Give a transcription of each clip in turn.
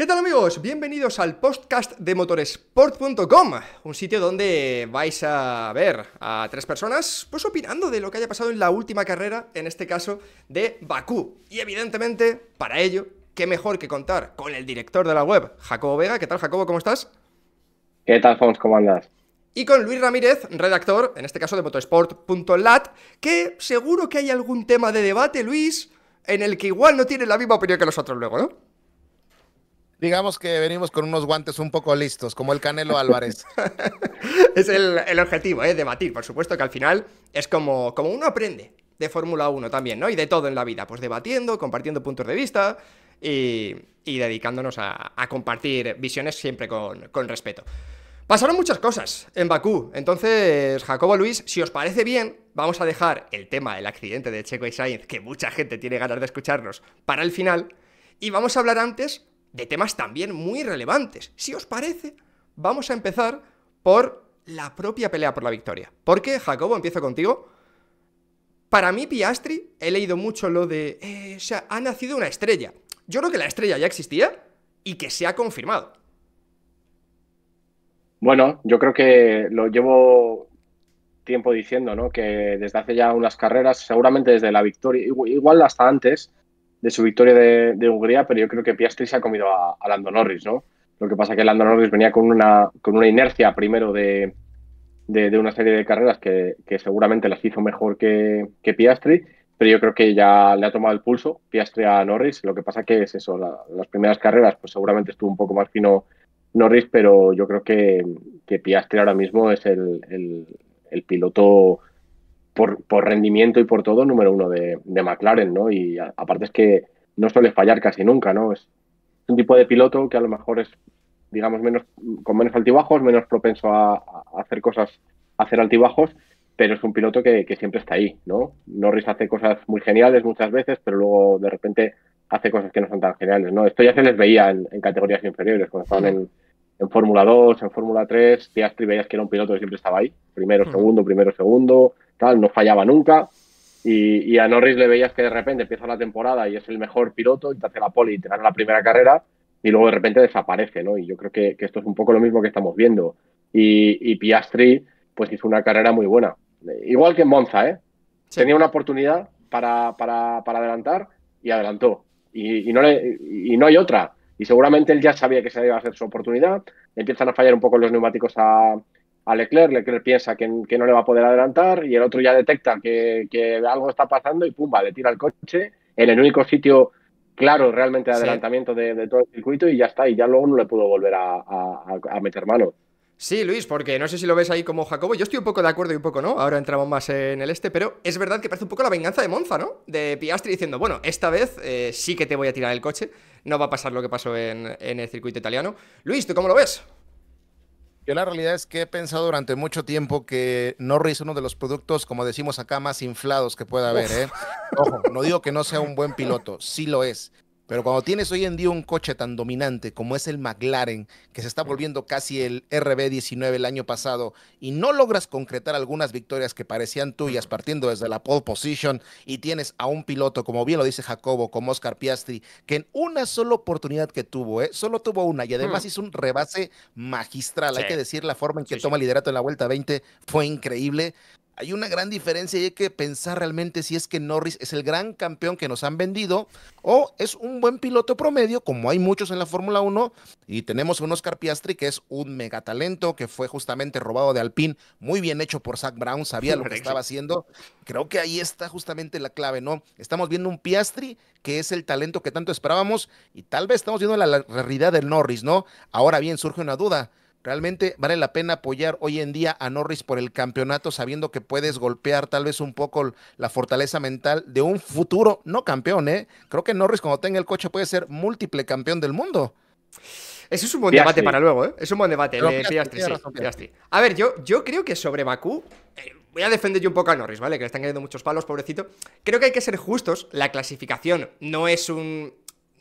¿Qué tal amigos? Bienvenidos al podcast de Motoresport.com un sitio donde vais a ver a tres personas pues opinando de lo que haya pasado en la última carrera, en este caso de Bakú. Y evidentemente, para ello, qué mejor que contar con el director de la web, Jacobo Vega. ¿Qué tal Jacobo? ¿Cómo estás? ¿Qué tal Fons? ¿Cómo andas? Y con Luis Ramírez, redactor, en este caso de Motoresport.lat que seguro que hay algún tema de debate, Luis, en el que igual no tiene la misma opinión que nosotros luego, ¿no? digamos que venimos con unos guantes un poco listos, como el Canelo Álvarez. es el, objetivo, ¿eh? debatir. Por supuesto que al final es como, como uno aprende de Fórmula 1 también, ¿no? Y de todo en la vida, pues debatiendo, compartiendo puntos de vista y, y dedicándonos a, compartir visiones siempre con, con respeto. Pasaron muchas cosas en Bakú, entonces Jacobo Luis, si os parece bien, vamos a dejar el tema del accidente de Checo y Sainz, que mucha gente tiene ganas de escucharnos, para el final, y vamos a hablar antes de temas también muy relevantes. Si os parece, vamos a empezar por la propia pelea por la victoria. Porque, Jacobo, empiezo contigo. Para mí, Piastri, he leído mucho lo de. Eh, o sea, ha nacido una estrella. Yo creo que la estrella ya existía y que se ha confirmado. Bueno, yo creo que lo llevo tiempo diciendo, ¿no? Que desde hace ya unas carreras, seguramente desde la victoria, igual hasta antes, de su victoria de, Hungría, pero yo creo que Piastri se ha comido a, Lando Norris, ¿no? Lo que pasa que Lando Norris venía con una, con una inercia primero de, de, una serie de carreras que, seguramente las hizo mejor que, Piastri, pero yo creo que ya le ha tomado el pulso Piastri a Norris. Lo que pasa que es eso, las primeras carreras, pues seguramente estuvo un poco más fino Norris, pero yo creo que, que Piastri ahora mismo es el, el, el piloto por, por, rendimiento y por todo, número uno de, McLaren, ¿no? Y aparte es que no suele fallar casi nunca, ¿no? Es un tipo de piloto que a lo mejor es, digamos, menos con menos altibajos, menos propenso a, hacer cosas, hacer altibajos, pero es un piloto que, que, siempre está ahí, ¿no? Norris hace cosas muy geniales muchas veces, pero luego de repente hace cosas que no son tan geniales, ¿no? Esto ya se les veía en, categorías inferiores, cuando estaban en, en Fórmula 2, en Fórmula 3, Piastri veías que era un piloto que siempre estaba ahí, primero, segundo, primero, segundo, no fallaba nunca. Y, a Norris le veías que de repente empieza la temporada y es el mejor piloto y te hace la poli y te gana la primera carrera y luego de repente desaparece, ¿no? Y yo creo que, esto es un poco lo mismo que estamos viendo. Y, Piastri, pues hizo una carrera muy buena. Igual que en Monza, ¿eh? Tenía una oportunidad para, para, adelantar y adelantó. Y, no y no hay otra. Y seguramente él ya sabía que se iba a hacer su oportunidad. Empiezan a fallar un poco los neumáticos a, a Leclerc, Leclerc piensa que, no le va a poder adelantar y el otro ya detecta que, algo está pasando y pumba, le tira el coche en el único sitio claro realmente de adelantamiento de, todo el circuito y ya está, y ya luego no le pudo volver a, meter mano. Sí, Luis, porque no sé si lo ves ahí como Jacobo. Yo estoy un poco de acuerdo y un poco no. Ahora entramos más en el este, pero es verdad que parece un poco la venganza de Monza, ¿no? De Piastri diciendo, bueno, esta vez eh, sí que te voy a tirar el coche, no va a pasar lo que pasó en el circuito italiano. Luis, ¿tú cómo lo ves? Yo la realidad es que he pensado durante mucho tiempo que Norris es uno de los productos, como decimos acá, más inflados que pueda haber. ¿eh? Ojo, no digo que no sea un buen piloto, sí lo es. Pero cuando tienes hoy en día un coche tan dominante como es el McLaren, que se está volviendo casi el RB19 el año pasado, y no logras concretar algunas victorias que parecían tuyas partiendo desde la pole position, y tienes a un piloto, como bien lo dice Jacobo, como Oscar Piastri, que en una sola oportunidad que tuvo, ¿eh? solo tuvo una, y además mm. hizo un rebase magistral. Hay que decir, la forma en que toma el liderato en la vuelta 20 fue increíble. Hay una gran diferencia y hay que pensar realmente si es que Norris es el gran campeón que nos han vendido o es un buen piloto promedio, como hay muchos en la Fórmula 1, y tenemos a un Oscar Piastri que es un megatalento que fue justamente robado de Alpine, muy bien hecho por Zach Brown, sabía lo que estaba haciendo. Creo que ahí está justamente la clave, ¿no? Estamos viendo un Piastri que es el talento que tanto esperábamos y tal vez estamos viendo la realidad del Norris, ¿no? Ahora bien, surge una duda. Realmente vale la pena apoyar hoy en día a Norris por el campeonato, sabiendo que puedes golpear tal vez un poco la fortaleza mental de un futuro no campeón, ¿eh? Creo que Norris cuando tenga el coche puede ser múltiple campeón del mundo. Eso es un buen debate para luego, ¿eh? Es un buen debate. Eh, a ver, yo, yo creo que sobre Bakú. Eh, voy a defender yo un poco a Norris, ¿vale? Que le están cayendo muchos palos, pobrecito. Creo que hay que ser justos. La clasificación no es un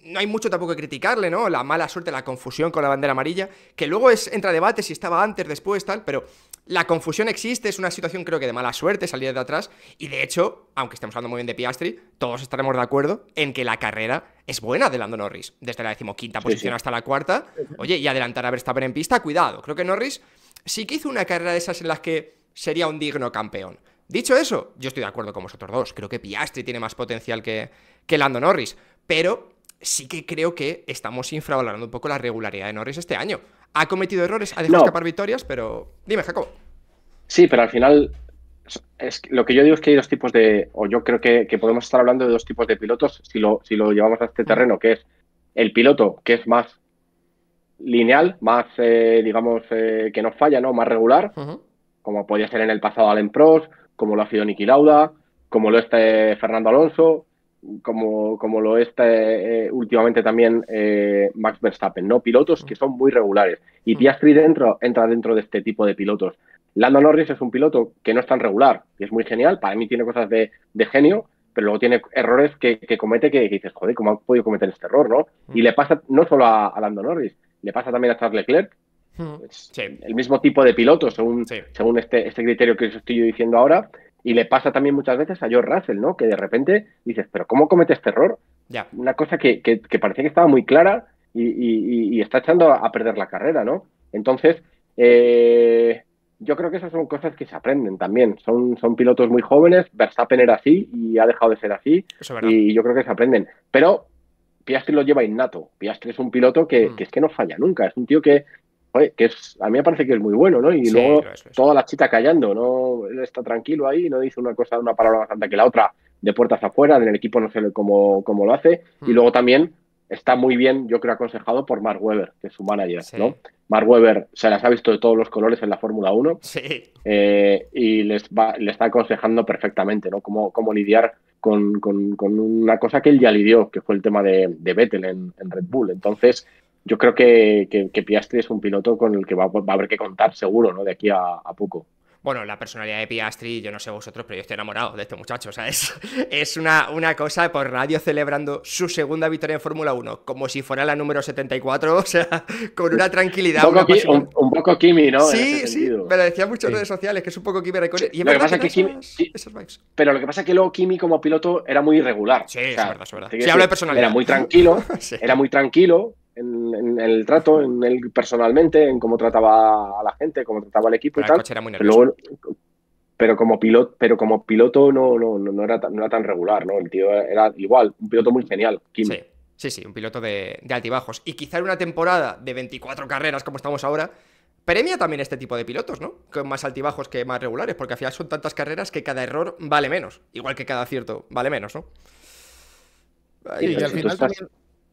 no hay mucho tampoco que criticarle, ¿no? La mala suerte, la confusión con la bandera amarilla, que luego es, entra debate si estaba antes, después, tal, pero la confusión existe, es una situación creo que de mala suerte salir de atrás, y de hecho, aunque estemos hablando muy bien de Piastri, todos estaremos de acuerdo en que la carrera es buena de Lando Norris, desde la decimoquinta posición hasta la cuarta, oye, y adelantar a Verstappen en pista, cuidado, creo que Norris sí que hizo una carrera de esas en las que sería un digno campeón. Dicho eso, yo estoy de acuerdo con vosotros dos, creo que Piastri tiene más potencial que, que Lando Norris, pero sí que creo que estamos infravalorando un poco la regularidad de Norris este año. Ha cometido errores, ha dejado escapar victorias, pero dime, Jacob. Sí, pero al final es, lo que yo digo es que hay dos tipos de, o yo creo que, podemos estar hablando de dos tipos de pilotos si lo, si lo llevamos a este terreno, que es el piloto que es más lineal, más, eh, digamos, eh, que no falla, ¿no? Más regular, como podía ser en el pasado Allen Prost, como lo ha sido Niki Lauda, como lo está eh, Fernando Alonso, como, como lo es eh, eh, últimamente también eh, Max Verstappen, ¿no? Pilotos que mm. son muy regulares. Y mm. Piastri dentro, entra dentro de este tipo de pilotos. Lando Norris es un piloto que no es tan regular y es muy genial. Para mí tiene cosas de, genio, pero luego tiene errores que, comete que, dices, joder, ¿cómo ha podido cometer este error, no? Mm. Y le pasa no solo a, Lando Norris, le pasa también a Charles Leclerc, el mismo tipo de piloto, según, según este, este criterio que os estoy diciendo ahora. Y le pasa también muchas veces a George Russell, ¿no? Que de repente dices, pero ¿cómo cometes este terror? Ya. Una cosa que, que, que, parecía que estaba muy clara y, está echando a perder la carrera, ¿no? Entonces, eh, yo creo que esas son cosas que se aprenden también. Son, son pilotos muy jóvenes, Verstappen era así y ha dejado de ser así. y yo creo que se aprenden. Pero Piastri lo lleva innato. Piastri es un piloto que, mm. que, es que no falla nunca. Es un tío que, que es, a mí me parece que es muy bueno, ¿no? Y luego toda la chita callando, ¿no? Él está tranquilo ahí, no dice una cosa, una palabra más alta que la otra, de puertas afuera, en el equipo no sé cómo, cómo lo hace. Y hmm. luego también está muy bien, yo creo, aconsejado por Mark Webber, que es su manager, ¿no? Mark Webber se las ha visto de todos los colores en la Fórmula 1 eh, y les le está aconsejando perfectamente, ¿no? Cómo, cómo lidiar con, una cosa que él ya lidió, que fue el tema de, de Vettel en Red Bull. Entonces, yo creo que, que, Piastri es un piloto con el que va, a haber que contar seguro, ¿no? De aquí a, poco bueno, la personalidad de Piastri, yo no sé vosotros, pero yo estoy enamorado de este muchacho, o sea, es, es una, una, cosa por radio celebrando su segunda victoria en Fórmula 1, como si fuera la número 74, o sea, con una tranquilidad. Un poco, Kimi, ¿no? Sí, sí, me lo decían mucho en redes sociales, que es un poco Kimi que, pero lo que pasa es que luego Kimi como piloto era muy irregular. Sí, es verdad, es verdad. hablo de personalidad. Era muy tranquilo, era muy tranquilo, en, el trato, en él personalmente, en cómo trataba a la gente, cómo trataba al equipo y tal. pero, como piloto, pero como piloto no, era tan, no era tan regular, ¿no? El tío era igual, un piloto muy genial, Sí, sí, un piloto de, altibajos. Y quizá en una temporada de 24 carreras como estamos ahora, premia también este tipo de pilotos, ¿no? Con más altibajos que más regulares, porque al final son tantas carreras que cada error vale menos, igual que cada acierto vale menos, ¿no? y al final también...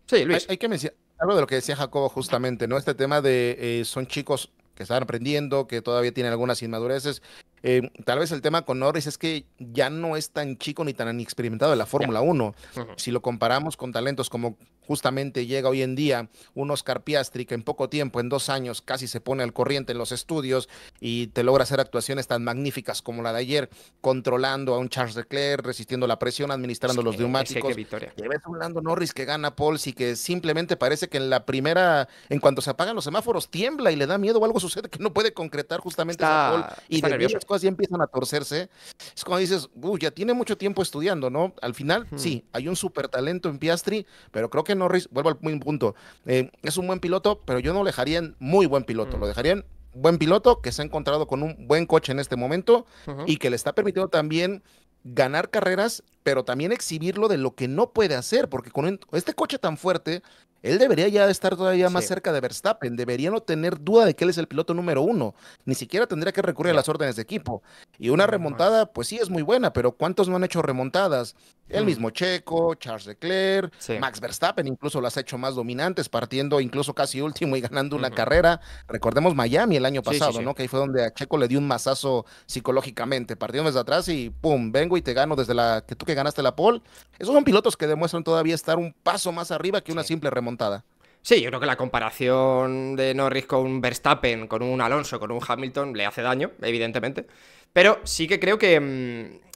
Sí, Luis. hay que mencionar hablo de lo que decía Jacobo justamente, ¿no? Este tema de eh, son chicos que están aprendiendo, que todavía tienen algunas inmadureces eh, tal vez el tema con Norris es que ya no es tan chico ni tan experimentado en la Fórmula 1. Si lo comparamos con talentos como justamente llega hoy en día un Oscar Piastri que en poco tiempo, en dos años, casi se pone al corriente en los estudios y te logra hacer actuaciones tan magníficas como la de ayer, controlando a un Charles Leclerc, resistiendo la presión, administrando los neumáticos. y ves a un Norris que gana Pols y que simplemente parece que en la primera, en cuanto se apagan los semáforos, tiembla y le da miedo o algo sucede que no puede concretar justamente está, y cosas ya empiezan a torcerse, es cuando dices, Uy, ya tiene mucho tiempo estudiando, ¿no? Al final, sí, hay un súper talento en Piastri, pero creo que no vuelvo al mismo punto, eh, es un buen piloto, pero yo no lo dejaría muy buen piloto, lo dejaría buen piloto que se ha encontrado con un buen coche en este momento y que le está permitiendo también ganar carreras, pero también exhibirlo de lo que no puede hacer, porque con este coche tan fuerte él debería ya estar todavía más cerca de Verstappen, debería no tener duda de que él es el piloto número uno, ni siquiera tendría que recurrir a las órdenes de equipo. Y una remontada, pues sí, es muy buena, pero ¿cuántos no han hecho remontadas? El mm. mismo Checo, Charles Leclerc, Max Verstappen incluso lo ha hecho más dominantes, partiendo incluso casi último y ganando una carrera. Recordemos Miami el año pasado, ¿no? Que ahí fue donde a Checo le dio un masazo psicológicamente, partiendo desde atrás y pum, vengo y te gano desde la que tú que ganaste la pole. Esos son pilotos que demuestran todavía estar un paso más arriba que una simple remontada. Sí, yo creo que la comparación de Norris con un Verstappen, con un Alonso, con un Hamilton, le hace daño, evidentemente. Pero sí que creo que.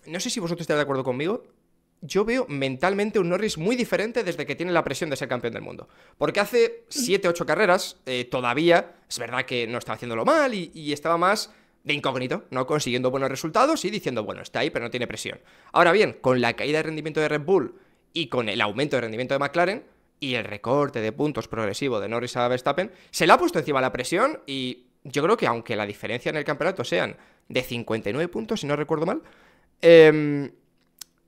Mm, no sé si vosotros estáis de acuerdo conmigo, yo veo mentalmente un Norris muy diferente desde que tiene la presión de ser campeón del mundo. Porque hace 7, 8 carreras, eh, todavía es verdad que no estaba haciéndolo mal y, y, estaba más de incógnito, no consiguiendo buenos resultados y diciendo, bueno, está ahí, pero no tiene presión. Ahora bien, con la caída de rendimiento de Red Bull y con el aumento de rendimiento de McLaren y el recorte de puntos progresivo de Norris a Verstappen, se le ha puesto encima la presión y yo creo que aunque la diferencia en el campeonato sean de 59 puntos, si no recuerdo mal, eh,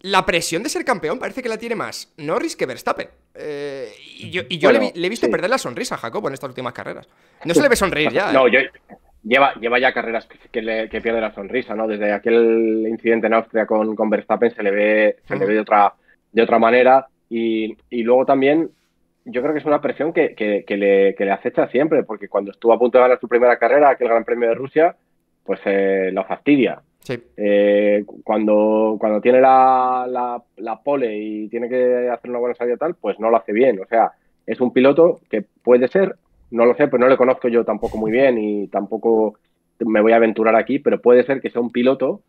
la presión de ser campeón parece que la tiene más Norris que Verstappen. Eh, y yo, le, he visto perder la sonrisa a Jacobo en estas últimas carreras. No se le ve sonreír ya. No, ¿eh? lleva, lleva ya carreras que, pierde la sonrisa, ¿no? Desde aquel incidente en Austria con, con Verstappen se le ve, de, otra, de otra manera. Y, luego también yo creo que es una presión que, le, que acecha siempre, porque cuando estuvo a punto de ganar su primera carrera, aquel Gran Premio de Rusia, pues eh, lo fastidia. Sí. Eh, cuando, cuando tiene la, pole y tiene que hacer una buena salida tal, pues no lo hace bien. O sea, es un piloto que puede ser, no lo sé, pues no le conozco yo tampoco muy bien y tampoco me voy a aventurar aquí, pero puede ser que sea un piloto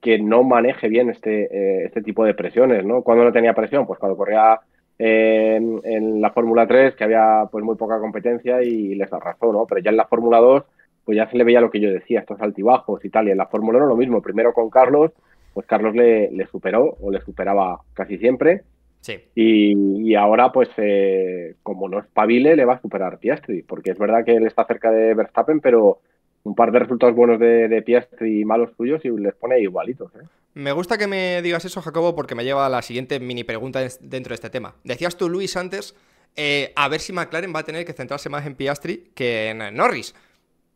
que no maneje bien este, eh, este tipo de presiones, ¿no? Cuando no tenía presión, pues cuando corría eh, en, la Fórmula 3, que había pues muy poca competencia y les arrasó, ¿no? Pero ya en la Fórmula 2 pues ya se le veía lo que yo decía, estos altibajos y tal. Y en la Fórmula 1 lo mismo, primero con Carlos, pues Carlos le, superó o le superaba casi siempre. Sí. Y, ahora, pues, eh, como no es pavile, le va a superar Piastri, porque es verdad que él está cerca de Verstappen, pero un par de resultados buenos de, Piastri y malos suyos y les pone igualitos. ¿eh? Me gusta que me digas eso, Jacobo, porque me lleva a la siguiente mini pregunta dentro de este tema. Decías tú, Luis, antes, eh, a ver si McLaren va a tener que centrarse más en Piastri que en Norris.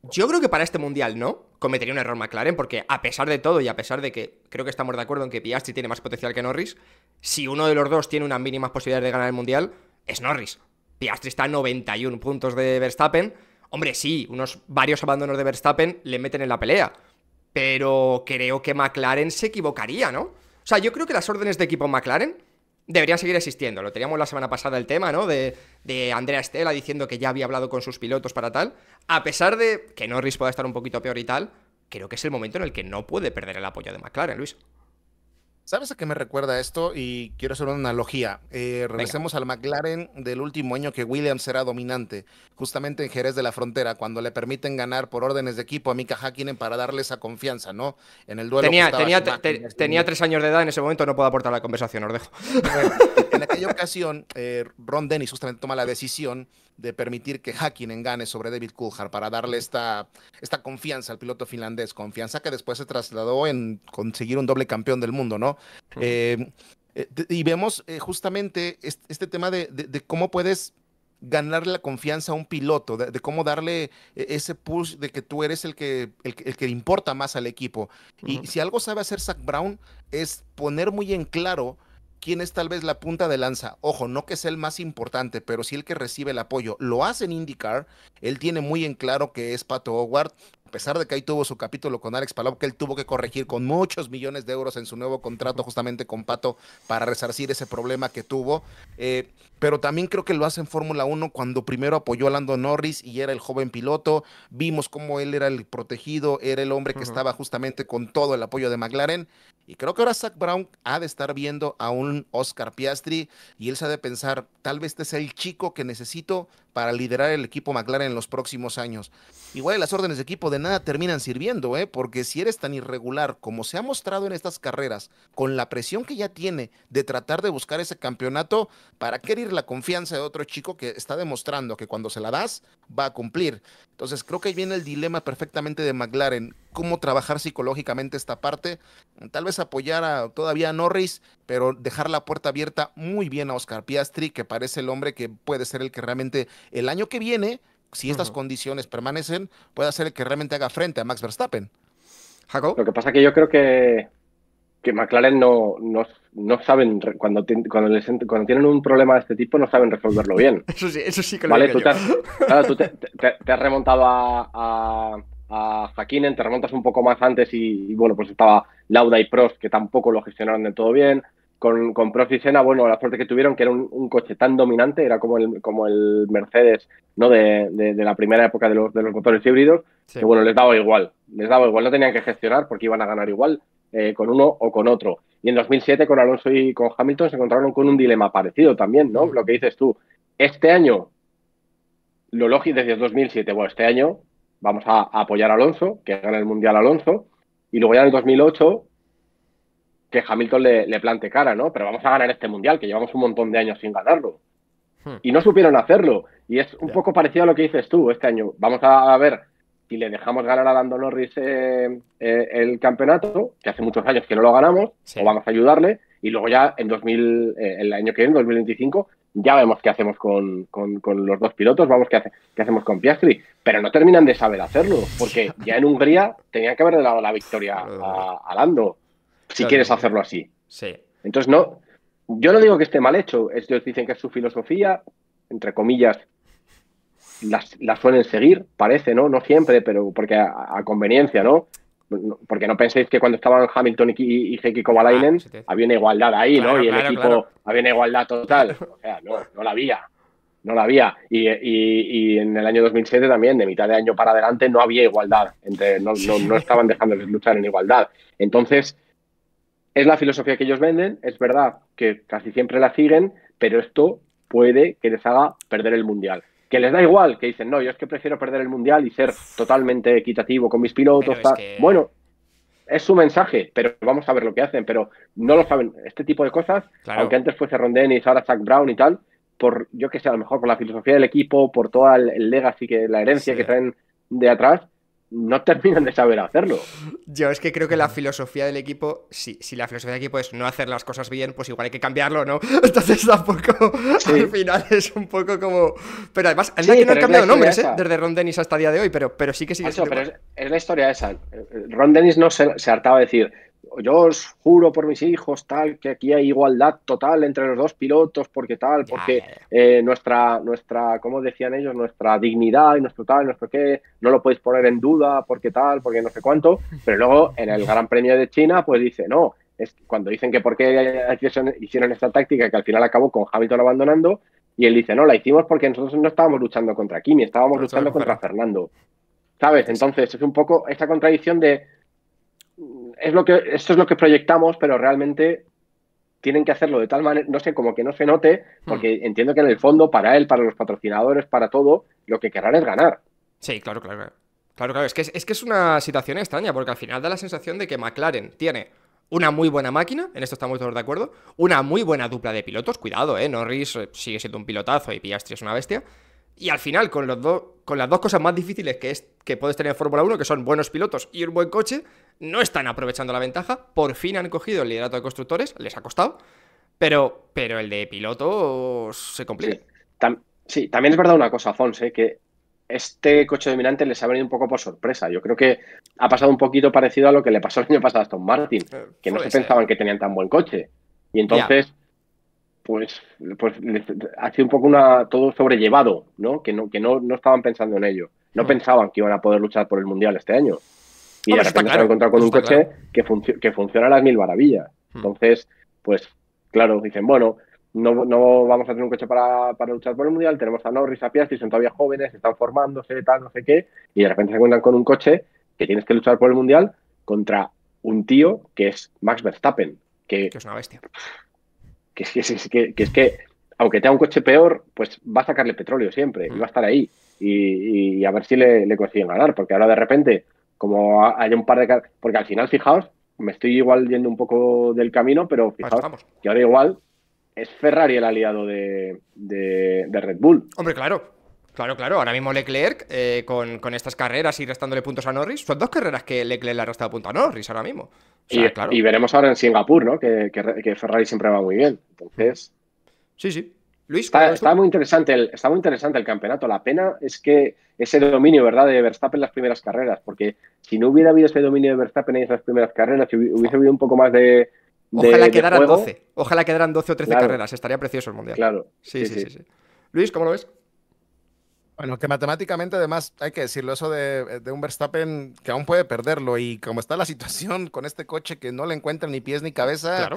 Yo creo que para este mundial no. Cometería un error McLaren porque a pesar de todo y a pesar de que creo que estamos de acuerdo en que Piastri tiene más potencial que Norris, si uno de los dos tiene unas mínimas posibilidades de ganar el mundial, es Norris. Piastri está a 91 puntos de Verstappen. Hombre, sí, unos varios abandonos de Verstappen le meten en la pelea. Pero creo que McLaren se equivocaría, ¿no? O sea, yo creo que las órdenes de equipo McLaren Debería seguir existiendo. Lo teníamos la semana pasada el tema, ¿no? De, de Andrea Estela diciendo que ya había hablado con sus pilotos para tal. A pesar de que Norris pueda estar un poquito peor y tal, creo que es el momento en el que no puede perder el apoyo de McLaren, Luis. ¿Sabes a qué me recuerda esto? Y quiero hacer una analogía. Eh, regresemos al McLaren del último año que Williams era dominante, justamente en Jerez de la Frontera, cuando le permiten ganar por órdenes de equipo a Mika Hakkinen para darle esa confianza, ¿no? En el duelo. Tenía, tres años de edad, en ese momento no puedo aportar la conversación, os en aquella ocasión, eh, Ron Dennis justamente toma la decisión de permitir que hacking gane sobre David Coulthard para darle esta, esta confianza al piloto finlandés, confianza que después se trasladó en conseguir un doble campeón del mundo, ¿no? Eh, eh, y vemos eh, justamente este, tema de, cómo puedes ganarle la confianza a un piloto, de, cómo darle ese push de que tú eres el que, el, importa más al equipo. Y si algo sabe hacer Zach Brown es poner muy en claro quién es tal vez la punta de lanza, ojo, no que sea el más importante, pero sí el que recibe el apoyo, lo hacen indicar, él tiene muy en claro que es Pato Howard, a pesar de que ahí tuvo su capítulo con Alex Palau, que él tuvo que corregir con muchos millones de euros en su nuevo contrato justamente con Pato para resarcir ese problema que tuvo. Eh, pero también creo que lo hace en Fórmula 1 cuando primero apoyó a Lando Norris y era el joven piloto. Vimos cómo él era el protegido, era el hombre que estaba justamente con todo el apoyo de McLaren. Y creo que ahora Zach Brown ha de estar viendo a un Oscar Piastri y él se ha de pensar, tal vez este sea el chico que necesito para liderar el equipo McLaren en los próximos años. Igual las órdenes de equipo de nada terminan sirviendo, ¿eh? porque si eres tan irregular como se ha mostrado en estas carreras, con la presión que ya tiene de tratar de buscar ese campeonato, ¿para qué ir la confianza de otro chico que está demostrando que cuando se la das va a cumplir. Entonces creo que ahí viene el dilema perfectamente de McLaren, cómo trabajar psicológicamente esta parte, tal vez apoyar a, todavía a Norris, pero dejar la puerta abierta muy bien a Oscar Piastri, que parece el hombre que puede ser el que realmente el año que viene, si estas condiciones permanecen, puede ser el que realmente haga frente a Max Verstappen. Jacob. Lo que pasa que yo creo que que McLaren no, no, no saben, cuando, cuando, les, cuando, tienen un problema de este tipo, no saben resolverlo bien. Eso sí, eso sí que lo ¿Vale? Tú, Te has, te, remontado a, a, te remontas un poco más antes y, bueno, pues estaba Lauda y Prost, que tampoco lo gestionaron de todo bien. Con, con Prost y Senna, bueno, la suerte que tuvieron, que era un, coche tan dominante, era como el, como el Mercedes ¿no? de, de, la primera época de los, de los motores híbridos, que bueno, les daba igual, les daba igual, no tenían que gestionar porque iban a ganar igual eh, con uno o con otro. Y en 2007 con Alonso y con Hamilton se encontraron con un dilema parecido también, ¿no? Mm. Lo que dices tú, este año, lo lógico desde 2007, bueno, este año vamos a, apoyar a Alonso, que gane el Mundial Alonso, y luego ya en el 2008 que Hamilton le, plante cara, ¿no? Pero vamos a ganar este mundial, que llevamos un montón de años sin ganarlo. Hmm. Y no supieron hacerlo. Y es un poco parecido a lo que dices tú este año. Vamos a ver si le dejamos ganar a Lando Norris eh, eh, el campeonato, que hace muchos años que no lo ganamos, o vamos a ayudarle, y luego ya en 2000, eh, el año que viene, 2025, ya vemos qué hacemos con, los dos pilotos, vamos qué, hacemos con Piastri, pero no terminan de saber hacerlo, porque ya en Hungría tenía que haberle dado la victoria a, Lando, si quieres hacerlo así. Sí. Entonces, no, yo no digo que esté mal hecho, ellos dicen que es su filosofía, entre comillas, las, suelen seguir, parece, ¿no? No siempre, pero porque a, conveniencia, ¿no? porque no penséis que cuando estaban Hamilton y, y Heikki Kovalainen ah, había una igualdad ahí, ¿no? Y el equipo había una igualdad total. O sea, no, no la había. No la había. Y, en el año 2007 también, de mitad de año para adelante, no había igualdad. Entre, no, no, no estaban dejándoles luchar en igualdad. Entonces, es la filosofía que ellos venden. Es verdad que casi siempre la siguen, pero esto puede que les haga perder el mundial que les da igual, que dicen, no, yo es que prefiero perder el mundial y ser totalmente equitativo con mis pilotos. Bueno, es su mensaje, pero vamos a ver lo que hacen, pero no lo saben. Este tipo de cosas, aunque antes fuese Ron y ahora Zach Brown y tal, por yo que sé, a lo mejor por la filosofía del equipo, por toda el, legacy, que la herencia que traen de atrás, no terminan de saber hacerlo. Yo es que creo que la filosofía del equipo, si, la filosofía del equipo es no hacer las cosas bien, pues igual hay que cambiarlo, ¿no? Entonces tampoco, al final es un poco como... Pero además, han cambiado nombres, ¿eh? Desde Ron Dennis hasta día de hoy, pero, pero sí que sigue siendo... pero es, la historia esa. Ron Dennis no se, se hartaba de decir, yo os juro por mis hijos, tal, que aquí hay igualdad total entre los dos pilotos, porque tal, porque eh, nuestra, nuestra, como decían ellos, nuestra dignidad y nuestro tal, nuestro qué, no lo podéis poner en duda, porque tal, porque no sé cuánto, pero luego en el Gran Premio de China, pues dice, no, es cuando dicen que por qué hicieron esta táctica, que al final acabó con Hamilton abandonando, y él dice, no, la hicimos porque nosotros no estábamos luchando contra Kimi, estábamos luchando contra Fernando. ¿Sabes? Entonces es un poco esta contradicción de es lo que, esto es lo que proyectamos, pero realmente tienen que hacerlo de tal manera, no sé, como que no se note, porque hmm. entiendo que en el fondo, para él, para los patrocinadores, para todo, lo que querrán es ganar. Sí, claro, claro. Claro, claro, Es, que es, es, que es una situación extraña, porque al final da la sensación de que McLaren tiene una muy buena máquina, en esto estamos todos de acuerdo, una muy buena dupla de pilotos, cuidado, ¿eh? Norris eh, sigue siendo un pilotazo y Piastri es una bestia, y al final, con, los dos, con las dos cosas más difíciles que, es, que puedes tener en Fórmula 1, que son buenos pilotos y un buen coche, no están aprovechando la ventaja. Por fin han cogido el liderato de constructores, les ha costado, pero, pero el de piloto se complica. Sí, también es verdad una cosa, Fons, ¿eh? que este coche dominante les ha venido un poco por sorpresa. Yo creo que ha pasado un poquito parecido a lo que le pasó el año pasado a Aston Martin, eh, que no se pensaban que tenían tan buen coche. Y entonces pues, pues ha sido un poco todo sobrellevado, ¿no? Que, no, que no, no estaban pensando en ello. No, mm. pensaban que iban a poder luchar por el Mundial este año. Y de repente se han encontrado con un coche que, que funciona a las mil maravillas. Mm. Entonces, pues, claro, dicen, bueno, no, vamos a tener un coche para, luchar por el Mundial, tenemos a Norris, a Piastri, son todavía jóvenes, están formándose, tal, no sé qué, y de repente se encuentran con un coche que tienes que luchar por el Mundial contra un tío que es Max Verstappen, que es una bestia que es que, aunque tenga un coche peor, pues va a sacarle petróleo siempre y va a mm. estar ahí y, a ver si le, le, consiguen ganar, porque ahora de repente, como hay un par de... Porque al final, fijaos, me estoy igual yendo un poco del camino, pero fijaos que ahora igual es Ferrari el aliado de, de, de Red Bull. Hombre, claro. Claro, claro, ahora mismo Leclerc eh, con, estas carreras y restándole puntos a Norris, son dos carreras que Leclerc le ha restado puntos a Norris ahora mismo. y, claro. y, veremos ahora en Singapur, ¿no? Que, Ferrari siempre va muy bien. Entonces. Sí, sí. Luis, está, muy interesante el, está muy interesante el campeonato. La pena es que ese dominio, ¿verdad?, de Verstappen en las primeras carreras, porque si no hubiera habido ese dominio de Verstappen en esas primeras carreras, si hubiese habido un poco más de. ojalá quedaran 12, ojalá quedaran 12 o 13 carreras, estaría precioso el mundial. Claro. sí, sí. sí. Luis, ¿cómo lo ves? Bueno, que matemáticamente además hay que decirlo, eso eh, de, un Verstappen que aún puede perderlo y como está la situación con este coche que no le encuentra ni pies ni cabeza,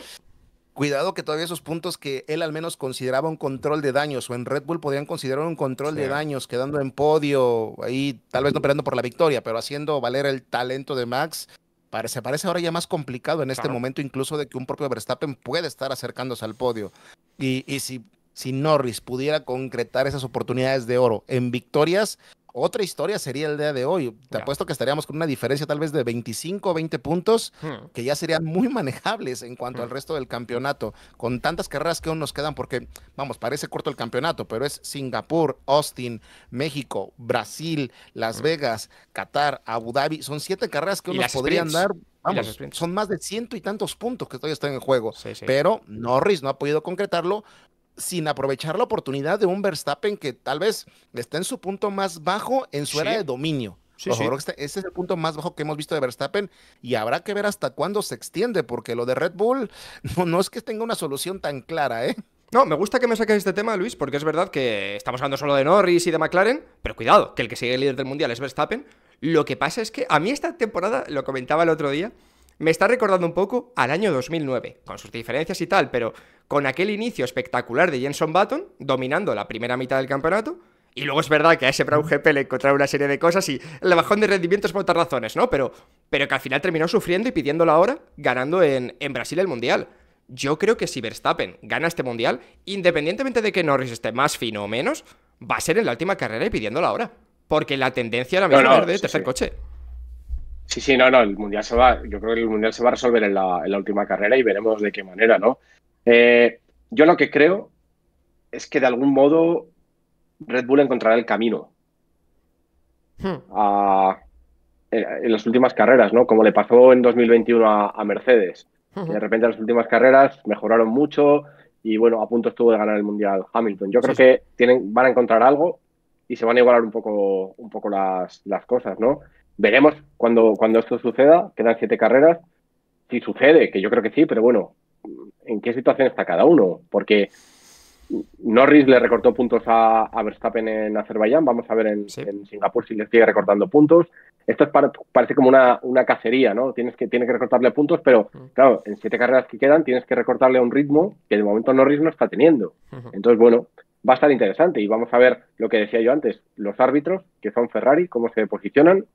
cuidado que todavía esos puntos que él al menos consideraba un control de daños o en Red Bull podían considerar un control de daños, quedando en podio, ahí tal vez no peleando por la victoria, pero haciendo valer el talento de Max, parece, parece ahora ya más complicado en este momento incluso de que un propio Verstappen puede estar acercándose al podio. Y, y si si Norris pudiera concretar esas oportunidades de oro en victorias, otra historia sería el día de hoy. Te apuesto que estaríamos con una diferencia tal vez de 25 o 20 puntos hmm. que ya serían muy manejables en cuanto hmm. al resto del campeonato, con tantas carreras que aún nos quedan, porque, vamos, parece corto el campeonato, pero es Singapur, Austin, México, Brasil, Las hmm. Vegas, Qatar, Abu Dhabi. Son siete carreras que aún nos podrían dar. Vamos, son más de ciento y tantos puntos que todavía están en juego. Pero Norris no ha podido concretarlo sin aprovechar la oportunidad de un Verstappen que tal vez está en su punto más bajo en su era de dominio. Este, ese es el punto más bajo que hemos visto de Verstappen y habrá que ver hasta cuándo se extiende, porque lo de Red Bull no, es que tenga una solución tan clara, ¿eh? No, me gusta que me saques este tema, Luis, porque es verdad que estamos hablando solo de Norris y de McLaren, pero cuidado, que el que sigue líder del mundial es Verstappen. Lo que pasa es que a mí esta temporada, lo comentaba el otro día, me está recordando un poco al año 2009, con sus diferencias y tal, pero con aquel inicio espectacular de Jenson Button, dominando la primera mitad del campeonato, y luego es verdad que a ese Brown GP le encontraron una serie de cosas y el bajón de rendimientos por otras razones, ¿no? Pero, pero que al final terminó sufriendo y pidiéndola ahora, ganando en, Brasil el Mundial. Yo creo que si Verstappen gana este Mundial, independientemente de que Norris esté más fino o menos, va a ser en la última carrera y pidiendo ahora, Porque la tendencia era la de tercer coche. Sí, sí, no, no, el Mundial se va, yo creo que el Mundial se va a resolver en la, última carrera y veremos de qué manera, ¿no? Eh, yo lo que creo es que de algún modo Red Bull encontrará el camino hmm. en, las últimas carreras, ¿no? Como le pasó en 2021 a, a Mercedes. De repente las últimas carreras mejoraron mucho y bueno, a punto estuvo de ganar el Mundial Hamilton. Yo creo que tienen, van a encontrar algo y se van a igualar un poco, un poco las cosas, ¿no? Veremos cuando, cuando esto suceda, quedan siete carreras, si sucede, que yo creo que sí, pero bueno, ¿en qué situación está cada uno? Porque Norris le recortó puntos a, Verstappen en Azerbaiyán, vamos a ver en, Singapur si le sigue recortando puntos. Esto es parece como una, una, cacería, ¿no? Tienes que, tiene que recortarle puntos, pero claro, en siete carreras que quedan tienes que recortarle un ritmo que de momento Norris no está teniendo. Entonces, bueno, va a estar interesante y vamos a ver lo que decía yo antes, los árbitros, que son Ferrari, cómo se posicionan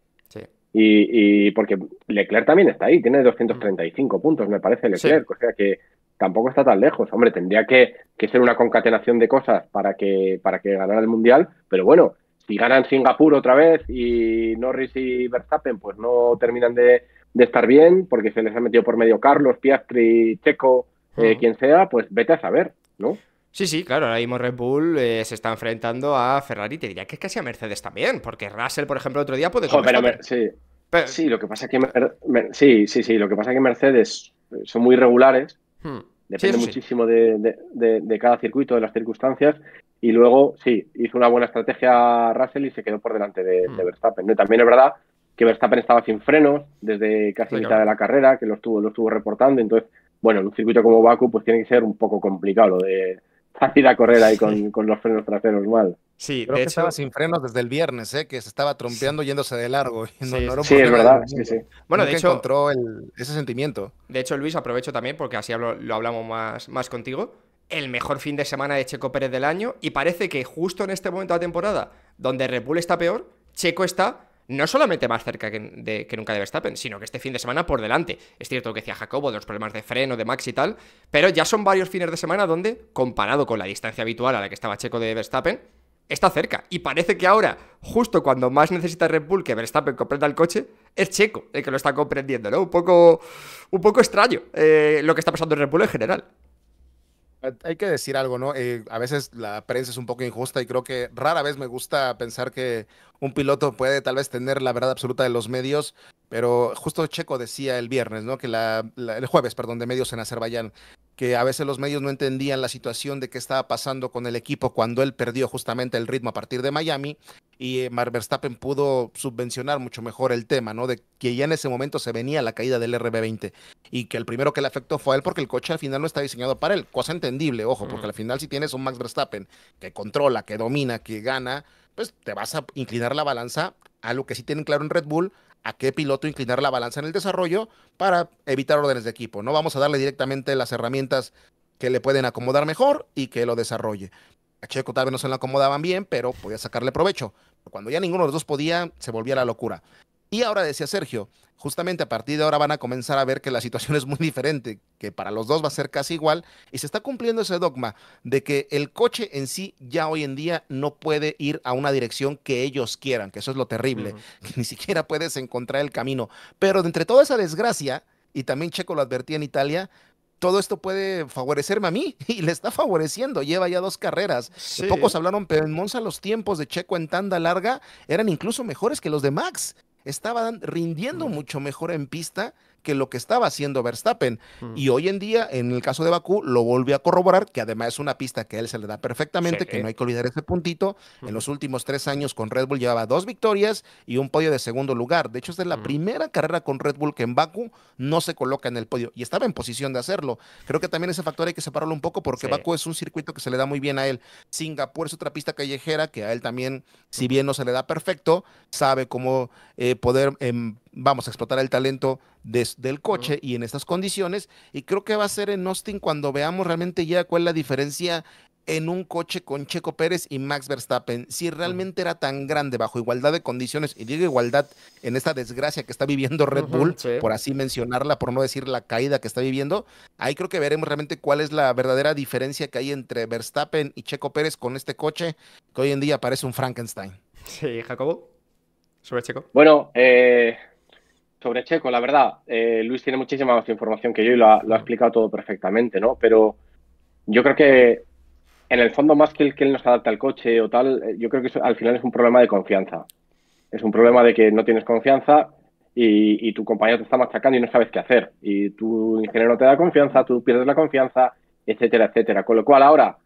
y, porque Leclerc también está ahí, tiene 235 mm. puntos, me parece Leclerc, o sea que tampoco está tan lejos. Hombre, tendría que, ser una concatenación de cosas para que, para que ganara el Mundial, pero bueno, si ganan Singapur otra vez y Norris y Verstappen pues no terminan de, estar bien, porque se les ha metido por medio Carlos, Piastri, Checo, eh, quien sea, pues vete a saber, ¿no? Sí, sí, claro, ahora mismo Red Bull eh, se está enfrentando a Ferrari, te diría que es casi a Mercedes también, porque Russell, por ejemplo, otro día puede... sí. sí, lo que pasa que sí, sí, sí, lo que pasa que Mercedes eh, son muy regulares, hmm. depende muchísimo de, cada circuito, de las circunstancias, y luego sí, hizo una buena estrategia Russell y se quedó por delante de, hmm. Verstappen. También es verdad que Verstappen estaba sin frenos desde casi mitad de la carrera, que lo estuvo, lo estuvo reportando, entonces, bueno, en un circuito como Baku, pues tiene que ser un poco complicado lo de Fácil a correr ahí con, los frenos traseros mal. Sí, de que hecho... estaba sin frenos desde el viernes, ¿eh? que se estaba trompeando yéndose de largo. sí, sí es verdad. Sí, sí. Bueno, de hecho, encontró ese sentimiento. De hecho, Luis, aprovecho también porque así lo hablamos más, más contigo. El mejor fin de semana de Checo Pérez del año y parece que justo en este momento de la temporada, donde Repul está peor, Checo está no solamente más cerca que, de, que nunca de Verstappen, sino que este fin de semana por delante. Es cierto que decía Jacobo de los problemas de freno, de Max y tal, pero ya son varios fines de semana donde, comparado con la distancia habitual a la que estaba Checo de Verstappen, está cerca. Y parece que ahora, justo cuando más necesita Red Bull que Verstappen comprenda el coche, es Checo el que lo está comprendiendo, ¿no? Un poco, un poco extraño eh, lo que está pasando en Red Bull en general. Hay que decir algo, ¿no? Eh, a veces la prensa es un poco injusta y creo que rara vez me gusta pensar que un piloto puede tal vez tener la verdad absoluta de los medios, pero justo Checo decía el viernes, ¿no? Que el jueves, perdón, de medios en Azerbaiyán, que a veces los medios no entendían la situación de qué estaba pasando con el equipo cuando él perdió justamente el ritmo a partir de Miami y eh, Mark Verstappen pudo subvencionar mucho mejor el tema, ¿no? De que ya en ese momento se venía la caída del RB20 y que el primero que le afectó fue a él porque el coche al final no está diseñado para él, cosa entendible, ojo, porque al final si tienes un Max Verstappen que controla, que domina, que gana, pues te vas a inclinar la balanza a lo que sí tienen claro en Red Bull, a qué piloto inclinar la balanza en el desarrollo para evitar órdenes de equipo. No vamos a darle directamente las herramientas que le pueden acomodar mejor y que lo desarrolle. A Checo tal vez no se lo acomodaban bien, pero podía sacarle provecho. Cuando ya ninguno de los dos podía, se volvía la locura. Y ahora decía Sergio, justamente a partir de ahora van a comenzar a ver que la situación es muy diferente, que para los dos va a ser casi igual, y se está cumpliendo ese dogma de que el coche en sí ya hoy en día no puede ir a una dirección que ellos quieran, que eso es lo terrible, que ni siquiera puedes encontrar el camino. Pero entre toda esa desgracia, y también Checo lo advertía en Italia, todo esto puede favorecerme a mí y le está favoreciendo. Lleva ya dos carreras. Pocos hablaron, pero en Monza los tiempos de Checo en tanda larga eran incluso mejores que los de Max. Estaban rindiendo mucho mejor en pista que lo que estaba haciendo Verstappen. Mm. Y hoy en día, en el caso de Bakú, lo volvió a corroborar, que además es una pista que a él se le da perfectamente, que no hay que olvidar ese puntito. En los últimos tres años con Red Bull llevaba dos victorias y un podio de segundo lugar. De hecho, esta es la mm. primera carrera con Red Bull que en Bakú no se coloca en el podio y estaba en posición de hacerlo. Creo que también ese factor hay que separarlo un poco porque Bakú es un circuito que se le da muy bien a él. Singapur es otra pista callejera que a él también, si bien no se le da perfecto, sabe cómo eh, poder em, vamos a explotar el talento desde el coche y en estas condiciones. Y creo que va a ser en Austin cuando veamos realmente ya cuál es la diferencia en un coche con Checo Pérez y Max Verstappen. Si realmente era tan grande bajo igualdad de condiciones, y digo igualdad en esta desgracia que está viviendo Red Bull, por así mencionarla, por no decir la caída que está viviendo, ahí creo que veremos realmente cuál es la verdadera diferencia que hay entre Verstappen y Checo Pérez con este coche que hoy en día parece un Frankenstein. Sí, Jacobo, sobre Checo. Bueno, eh, sobre Checo, la verdad, eh, Luis tiene muchísima más información que yo y lo ha, explicado todo perfectamente, ¿no? Pero yo creo que en el fondo, más que el que él nos adapta al coche o tal, eh, yo creo que al final es un problema de confianza. Es un problema de que no tienes confianza y, y, tu compañero te está machacando y no sabes qué hacer. Y tu ingeniero no te da confianza, tú pierdes la confianza, etcétera, etcétera. Con lo cual ahora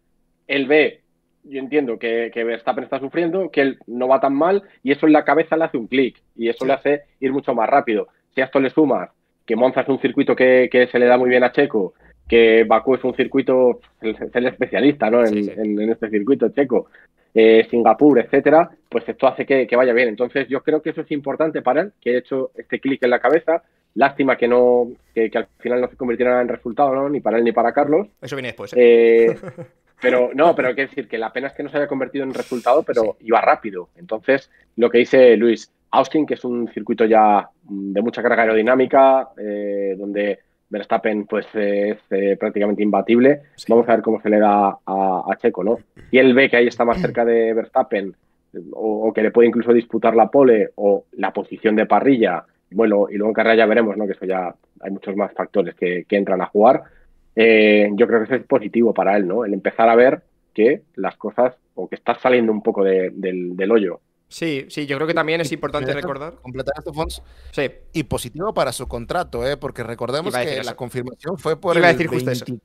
él ve yo entiendo que, que, Verstappen está sufriendo, que él no va tan mal y eso en la cabeza le hace un clic y eso le hace ir mucho más rápido. Si a esto le sumas que Monza es un circuito que, se le da muy bien a Checo, que Bakú es un circuito, es el especialista ¿no? en, este circuito checo, eh, Singapur, etcétera, pues esto hace que, vaya bien. Entonces yo creo que eso es importante para él, que he hecho este clic en la cabeza. Lástima que no que, al final no se convirtiera en resultado, ¿no? ni para él ni para Carlos. Eso viene después. ¿eh? eh Pero no, pero hay que decir que la pena es que no se haya convertido en resultado, pero iba rápido. Entonces, lo que dice Luis, Austin, que es un circuito ya mm, de mucha carga aerodinámica, eh, donde Verstappen pues es eh, prácticamente imbatible. Vamos a ver cómo se le da a, Checo, ¿no? Y él ve que ahí está más cerca de Verstappen o, que le puede incluso disputar la pole o la posición de parrilla, bueno, y luego en carrera ya veremos, Que eso ya hay muchos más factores que entran a jugar eh, yo creo que eso es positivo para él, ¿no? El empezar a ver que las cosas, o que estás saliendo un poco del, hoyo. Sí, sí, yo creo que también es importante recordar. Completar estos fondos. Sí. Y positivo para su contrato, ¿eh? porque recordemos que la confirmación fue por el 24.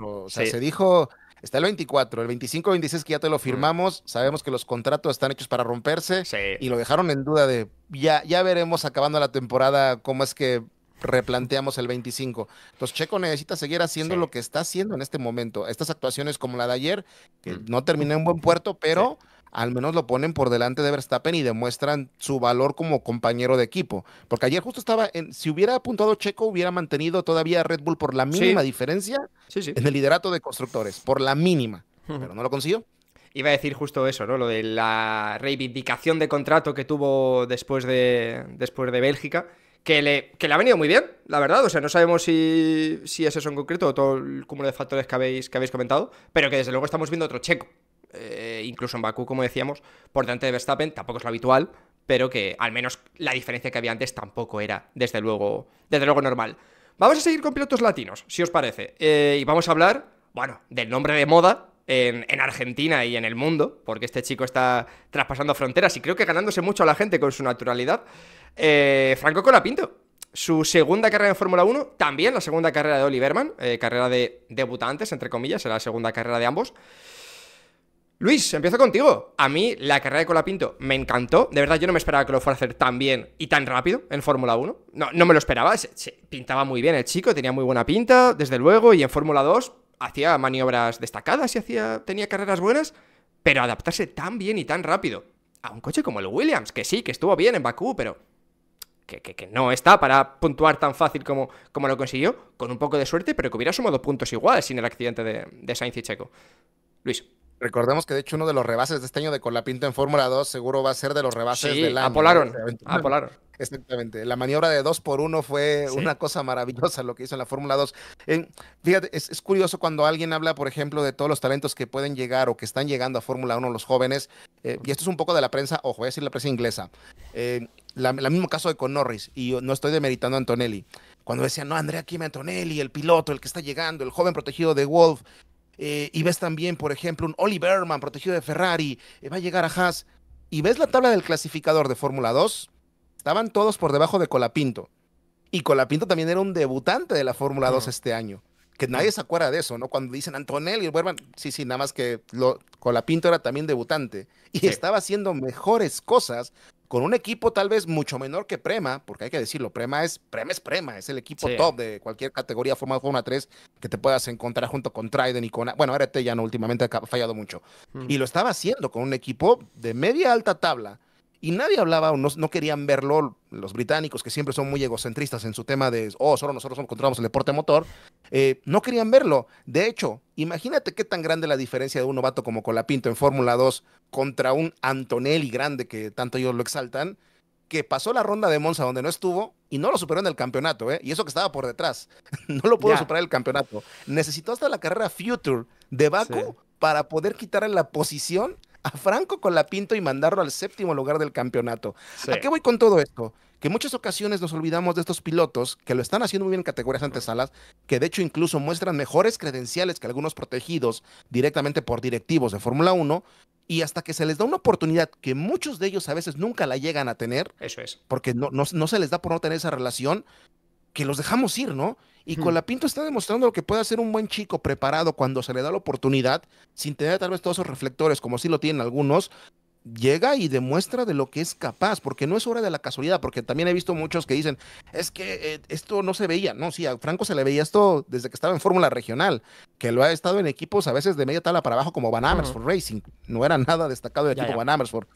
O sea, se dijo, está el 24, el 25, 26 que ya te lo mm. firmamos, sabemos que los contratos están hechos para romperse y lo dejaron en duda de, ya, ya veremos acabando la temporada cómo es que replanteamos el 25. Entonces, Checo necesita seguir haciendo lo que está haciendo en este momento. Estas actuaciones como la de ayer, que mm. no terminó en buen puerto, pero al menos lo ponen por delante de Verstappen y demuestran su valor como compañero de equipo. Porque ayer justo estaba, en, si hubiera apuntado Checo, hubiera mantenido todavía Red Bull por la mínima diferencia en el liderato de constructores, por la mínima, pero no lo consiguió iba a decir justo eso, ¿no? Lo de la reivindicación de contrato que tuvo después de, después de Bélgica que le, ha venido muy bien, la verdad. O sea, no sabemos si, si es eso en concreto o todo el cúmulo de factores que habéis, que habéis comentado, pero que desde luego estamos viendo otro checo. Eh, incluso en Bakú, como decíamos, por delante de Verstappen, tampoco es lo habitual, pero que al menos la diferencia que había antes tampoco era, desde luego, desde luego normal. Vamos a seguir con pilotos latinos, si os parece, eh, y vamos a hablar, bueno, del nombre de moda en, Argentina y en el mundo, porque este chico está traspasando fronteras y creo que ganándose mucho a la gente con su naturalidad. Eh, Franco Colapinto, su segunda carrera en Fórmula 1, también la segunda carrera de Oliverman, eh, carrera de debutantes, entre comillas, será la segunda carrera de ambos. Luis, empiezo contigo. A mí la carrera de Colapinto me encantó. De verdad, yo no me esperaba que lo fuera a hacer tan bien y tan rápido en Fórmula 1. No, me lo esperaba. pintaba muy bien el chico, tenía muy buena pinta, desde luego. Y en Fórmula 2, hacía maniobras destacadas y hacía, tenía carreras buenas, pero adaptarse tan bien y tan rápido a un coche como el Williams, que sí, que estuvo bien en Bakú, pero que, no está para puntuar tan fácil como, como lo consiguió, con un poco de suerte, pero que hubiera sumado puntos igual sin el accidente de, de Sainz y Checo. Luis. Recordemos que de hecho uno de los rebases de este año de Colapinto en Fórmula 2 seguro va a ser de los rebases de la... año. Apolaron, apolaron. Exactamente. La maniobra de dos por uno fue una cosa maravillosa lo que hizo en la Fórmula 2. fíjate, es, curioso cuando alguien habla, por ejemplo, de todos los talentos que pueden llegar o que están llegando a Fórmula 1 los jóvenes. Eh, y esto es un poco de la prensa, ojo, voy a decir la prensa inglesa. Eh, la, mismo caso de con Norris, y no estoy demeritando a Antonelli. Cuando decían, no, Andrea Kim Antonelli, el piloto, el que está llegando, el joven protegido de Wolf. Eh, y ves también, por ejemplo, un Oli Berman protegido de Ferrari, eh, va a llegar a Haas. Y ves la tabla del clasificador de Fórmula 2 Estaban todos por debajo de Colapinto. Y Colapinto también era un debutante de la Fórmula 2 mm. este año. Que nadie se acuerda de eso, ¿no? Cuando dicen Antonelli, vuelvan. sí, sí, nada más que lo, Colapinto era también debutante. Y estaba haciendo mejores cosas con un equipo tal vez mucho menor que Prema, porque hay que decirlo, Prema es Prema es Prema, es el equipo top de cualquier categoría Fórmula 1 3 que te puedas encontrar junto con Trident y con bueno, RT ya no últimamente ha fallado mucho. Mm. Y lo estaba haciendo con un equipo de media alta tabla y nadie hablaba no, querían verlo los británicos, que siempre son muy egocentristas en su tema de, oh, solo nosotros encontramos el deporte motor, eh, no querían verlo. De hecho, imagínate qué tan grande la diferencia de un novato como Colapinto en Fórmula 2 contra un Antonelli grande que tanto ellos lo exaltan, que pasó la ronda de Monza donde no estuvo y no lo superó en el campeonato, ¿eh? y eso que estaba por detrás, no lo pudo superar el campeonato. Necesitó hasta la carrera Future de Baku para poder quitarle la posición a Franco con la Pinto y mandarlo al séptimo lugar del campeonato. ¿A qué voy con todo esto? Que muchas ocasiones nos olvidamos de estos pilotos que lo están haciendo muy bien en categorías antesalas, que de hecho incluso muestran mejores credenciales que algunos protegidos directamente por directivos de Fórmula 1, y hasta que se les da una oportunidad que muchos de ellos a veces nunca la llegan a tener. Eso es. Porque no, no, se les da por no tener esa relación, que los dejamos ir, ¿no? Y la Colapinto está demostrando lo que puede hacer un buen chico preparado cuando se le da la oportunidad, sin tener tal vez todos esos reflectores, como sí lo tienen algunos, llega y demuestra de lo que es capaz, porque no es hora de la casualidad, porque también he visto muchos que dicen, es que eh, esto no se veía, no, sí, a Franco se le veía esto desde que estaba en Fórmula Regional, que lo ha estado en equipos a veces de media tabla para abajo como Van Amersfoort Racing, no era nada destacado de equipo Van Amersfoort.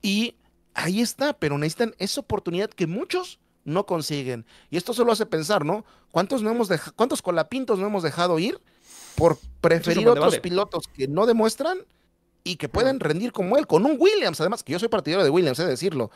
Y ahí está, pero necesitan esa oportunidad que muchos no consiguen. Y esto solo hace pensar, ¿no? ¿Cuántos, no hemos cuántos colapintos no hemos dejado ir por preferir otros pilotos que no demuestran y que pueden rendir como él, con un Williams, además, que yo soy partidario de Williams, he de decirlo.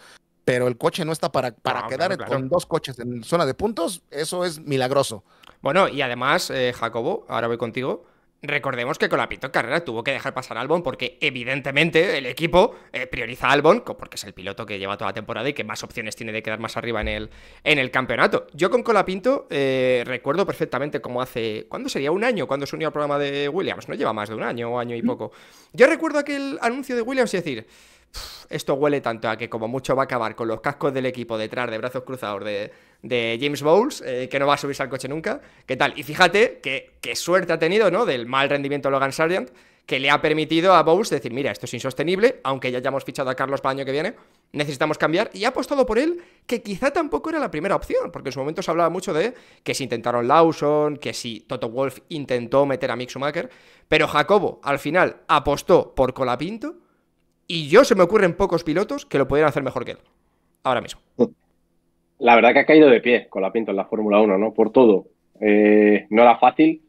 Pero el coche no está para, para quedar con dos coches en zona de puntos, eso es milagroso. Bueno, y además, eh, Jacobo, ahora voy contigo. Recordemos que en Carrera tuvo que dejar pasar a Albon porque evidentemente el equipo eh, prioriza a Albon porque es el piloto que lleva toda la temporada y que más opciones tiene de quedar más arriba en el, en el campeonato. Yo con Colapinto eh, recuerdo perfectamente cómo hace... ¿Cuándo sería? ¿Un año? Cuando se unió al programa de Williams. No lleva más de un año o año y mm. poco. Yo recuerdo aquel anuncio de Williams y decir... Esto huele tanto a que como mucho va a acabar con los cascos del equipo detrás, de brazos cruzados, de de James Bowles, eh, que no va a subirse al coche nunca. ¿Qué tal? Y fíjate qué que suerte ha tenido, ¿no? Del mal rendimiento de Logan Sargent, que le ha permitido a Bowles decir, mira, esto es insostenible, aunque ya hayamos fichado a Carlos para el año que viene, necesitamos cambiar, y ha apostado por él, que quizá tampoco era la primera opción, porque en su momento se hablaba mucho de que si intentaron Lawson, que si Toto Wolf intentó meter a Mick Schumacher, pero Jacobo al final apostó por Colapinto, y yo se me ocurren pocos pilotos que lo pudieran hacer mejor que él, ahora mismo. la verdad que ha caído de pie con la pinta en la Fórmula 1, ¿no? Por todo. Eh, no era fácil,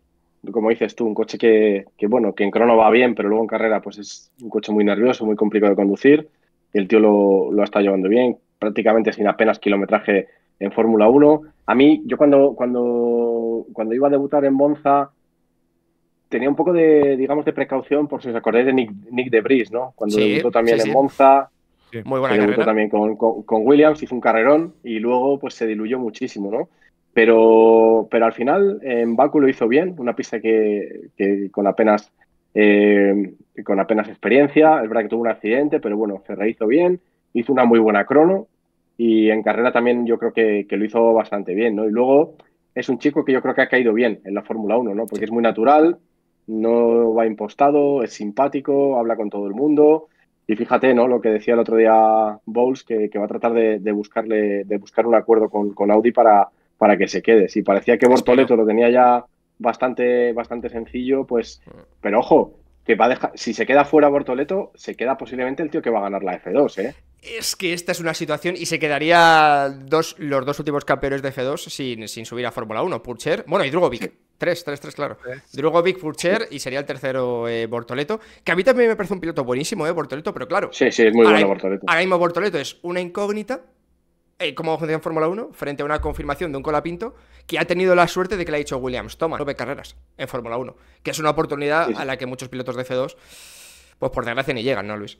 como dices tú, un coche que, bueno, que en crono va bien, pero luego en carrera pues es un coche muy nervioso, muy complicado de conducir. el tío lo, lo está llevando bien, prácticamente sin apenas kilometraje en Fórmula 1. A mí, yo cuando, cuando, cuando iba a debutar en Monza, tenía un poco de, digamos, de precaución, por si os acordáis de Nick, de Debris, ¿no? Cuando debutó también en Monza, muy buena carrera. también con, Williams, hizo un carrerón y luego pues se diluyó muchísimo, ¿no? Pero, pero al final en Baku lo hizo bien, una pista que, que con apenas eh, con apenas experiencia, es verdad que tuvo un accidente, pero bueno, se hizo bien, hizo una muy buena crono y en carrera también yo creo que, que lo hizo bastante bien, ¿no? Y luego es un chico que yo creo que ha caído bien en la Fórmula 1, ¿no? Porque es muy natural, no va impostado, es simpático, habla con todo el mundo y fíjate, ¿no? Lo que decía el otro día Bowles, que, va a tratar de, buscarle, de buscar un acuerdo con, con Audi para, para que se quede. Si parecía que Bortoleto lo tenía ya bastante, bastante sencillo, pues. Pero ojo, que va a dejar. Si se queda fuera Bortoleto, se queda posiblemente el tío que va a ganar la F2, ¿eh? Es que esta es una situación y se quedaría dos, los dos últimos campeones de F2 sin, subir a Fórmula 1, Purcher, bueno, y Drugovic. Tres, tres, tres, claro. luego Vic Furcher y sería el tercero eh, Bortoleto. Que a mí también me parece un piloto buenísimo, ¿eh? Bortoleto, pero claro. Sí, sí, es muy bueno Bortoleto. Ahora mismo Bortoleto es una incógnita, eh, como funciona en Fórmula 1, frente a una confirmación de un colapinto que ha tenido la suerte de que le ha dicho Williams, toma, nueve carreras en Fórmula 1. Que es una oportunidad a la que muchos pilotos de F2, pues por desgracia, ni llegan, ¿no, Luis?